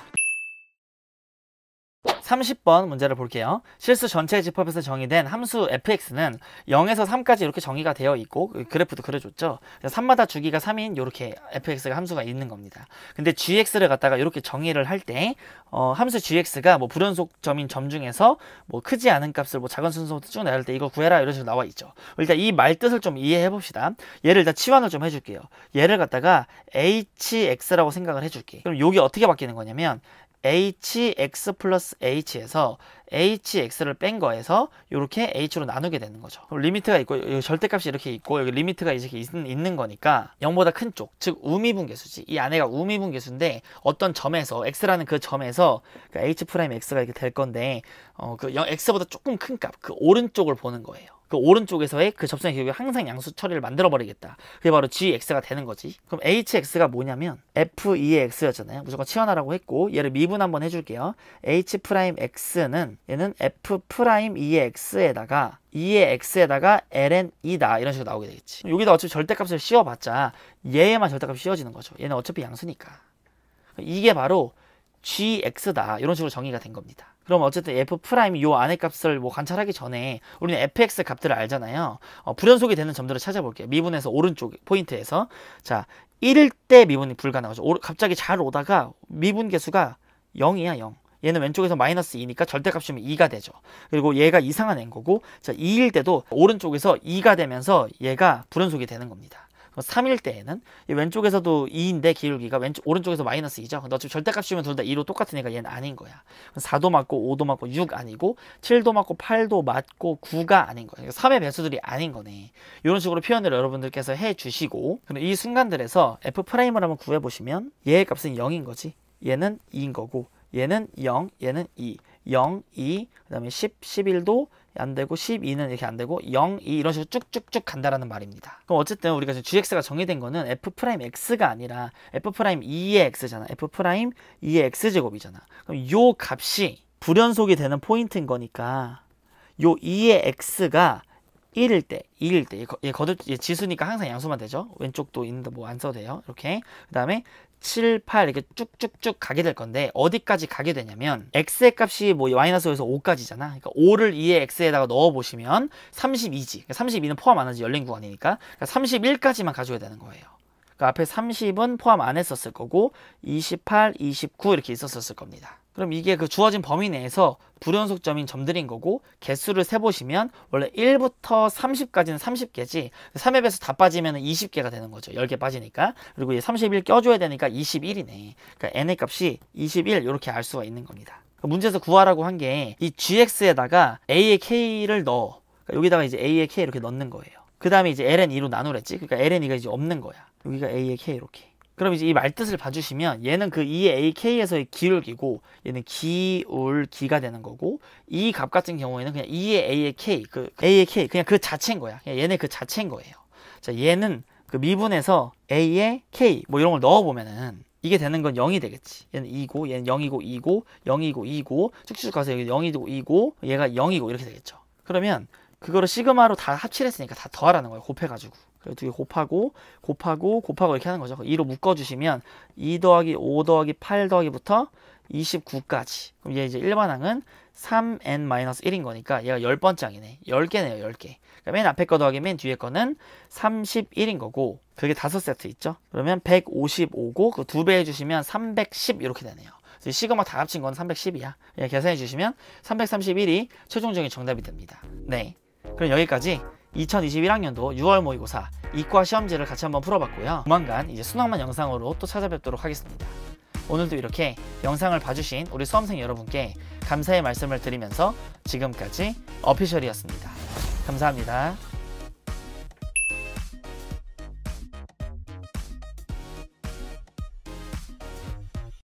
[SPEAKER 1] 30번 문제를 볼게요. 실수 전체 집합에서 정의된 함수 fx는 0에서 3까지 이렇게 정의가 되어 있고 그 그래프도 그려줬죠. 3마다 주기가 3인 이렇게 fx가 함수가 있는 겁니다. 근데 gx를 갖다가 이렇게 정의를 할때 어, 함수 gx가 뭐 불연속점인 점 중에서 뭐 크지 않은 값을 뭐 작은 순서부터 쭉 나열 때 이거 구해라 이런 식으로 나와 있죠. 일단 이 말뜻을 좀 이해해 봅시다. 얘를 일단 치환을 좀 해줄게요. 얘를 갖다가 hx라고 생각을 해줄게. 그럼 여기 어떻게 바뀌는 거냐면 hx 플러스 h에서 hx를 뺀 거에서 이렇게 h로 나누게 되는 거죠. 그럼 리미트가 있고 절대값이 이렇게 있고 여기 리미트가 이렇게 있, 있는 거니까 0보다 큰 쪽, 즉 우미분 계수지. 이 안에가 우미분 계수인데 어떤 점에서 x라는 그 점에서 그 h 프라임 x가 이렇게 될 건데 어, 그 0, x보다 조금 큰 값, 그 오른쪽을 보는 거예요. 그 오른쪽에서의 그 접선의 기울기 항상 양수 처리를 만들어 버리겠다. 그게 바로 gx가 되는 거지. 그럼 hx가 뭐냐면 f2의 e x였잖아요. 무조건 치환하라고 했고 얘를 미분 한번 해줄게요. h'x는 얘는 f'2의 e x에다가 2의 e x에다가 ln 2다 이런 식으로 나오게 되겠지. 여기다 어차피 절대값을 씌워봤자 얘에만 절대값이 씌워지는 거죠. 얘는 어차피 양수니까. 그러니까 이게 바로 gx다 이런 식으로 정의가 된 겁니다. 그럼 어쨌든 f 프라임 요 안의 값을 뭐 관찰하기 전에 우리는 fx 값들을 알잖아요. 어, 불연속이 되는 점들을 찾아볼게요. 미분에서 오른쪽 포인트에서 자 1일 때 미분이 불가능하죠. 오, 갑자기 잘 오다가 미분 개수가 0이야 0. 얘는 왼쪽에서 마이너스 2니까 절대값이면 2가 되죠. 그리고 얘가 이상한 n 거고 자 2일 때도 오른쪽에서 2가 되면서 얘가 불연속이 되는 겁니다. 3일 뭐 때에는 왼쪽에서도 2인데 기울기가 왼쪽 오른쪽에서 마이너스 2죠. 근데 어차피 절대값 씌면둘 다 2로 똑같으니까 얘는 아닌 거야. 4도 맞고 5도 맞고 6 아니고 7도 맞고 8도 맞고 9가 아닌 거야. 3의 배수들이 아닌 거네. 이런 식으로 표현을 여러분들께서 해주시고 그럼 이 순간들에서 f 을 한번 구해보시면 얘의 값은 0인 거지. 얘는 2인 거고 얘는 0, 얘는 2, 0, 2, 그 다음에 10, 11도 안 되고 12는 이렇게 안 되고 0, 2 이런 식으로 쭉쭉쭉 간다라는 말입니다. 그럼 어쨌든 우리가 지금 gx가 정의된 거는 f 프라임 x가 아니라 f 프라임 2의 x잖아. f 프라임 2의 x 제곱이잖아. 그럼 요 값이 불연속이 되는 포인트인 거니까 요 2의 x가 1일 때, 2일 때, 얘 거듭, 얘 지수니까 항상 양수만 되죠? 왼쪽도 있는데 뭐 안 써도 돼요. 이렇게. 그 다음에 7, 8 이렇게 쭉쭉쭉 가게 될 건데 어디까지 가게 되냐면 x의 값이 뭐 마이너스에서 5까지잖아. 그러니까 5를 2의 x에다가 넣어 보시면 32지. 그러니까 32는 포함 안 하지 열린 구간이니까. 그러니까 31까지만 가져야 되는 거예요. 그니까 앞에 30은 포함 안 했었을 거고 28, 29 이렇게 있었을 겁니다. 그럼 이게 그 주어진 범위 내에서 불연속점인 점들인 거고 개수를 세보시면 원래 1부터 30까지는 30개지 3앱에서 다 빠지면 20개가 되는 거죠. 10개 빠지니까. 그리고 3 1 껴줘야 되니까 21이네. 그러니까 n의 값이 21 이렇게 알 수가 있는 겁니다. 그러니까 문제에서 구하라고 한 게 이 gx에다가 a의 k를 넣어. 그러니까 여기다가 이제 a의 k 이렇게 넣는 거예요. 그 다음에 이제 ln 2로 나누랬지. 그러니까 ln 2가 이제 없는 거야. 여기가 a의 k 이렇게. 그럼 이제 이 말뜻을 봐주시면 얘는 그 EAK에서의 기울기고 얘는 기울기가 되는 거고 이 값 같은 경우에는 그냥 E의 a K 그 A의 K 그냥 그 자체인 거야. 그냥 얘네 그 자체인 거예요. 자 얘는 그 미분에서 A의 K 뭐 이런 걸 넣어보면은 이게 되는 건 0이 되겠지. 얘는 2고 얘는 0이고 2고 0이고 2고 쭉쭉 가서 여기 0이고 2고 얘가 0이고 이렇게 되겠죠. 그러면 그거를 시그마로 다 합칠했으니까 다 더하라는 거예요. 곱해가지고. 그리고두개 곱하고 곱하고 곱하고 이렇게 하는 거죠. 2로 묶어주시면 2 더하기 5 더하기 8 더하기부터 29까지. 그럼 얘 이제 1반항은 3n-1인 거니까 얘가 1 0번짱이네 10개네요. 10개. 그러니까 맨 앞에 거 더하기 맨 뒤에 거는 31인 거고 그게 5세트 있죠. 그러면 155고 그 두 배 해주시면 310 이렇게 되네요. 시그마 다 합친 건 310이야. 예, 계산해 주시면 331이 최종적인 정답이 됩니다. 네. 그럼 여기까지 2021학년도 6월 모의고사 이과 시험지를 같이 한번 풀어봤고요. 조만간 이제 수능만 영상으로 또 찾아뵙도록 하겠습니다. 오늘도 이렇게 영상을 봐주신 우리 수험생 여러분께 감사의 말씀을 드리면서 지금까지 어피셜이었습니다. 감사합니다.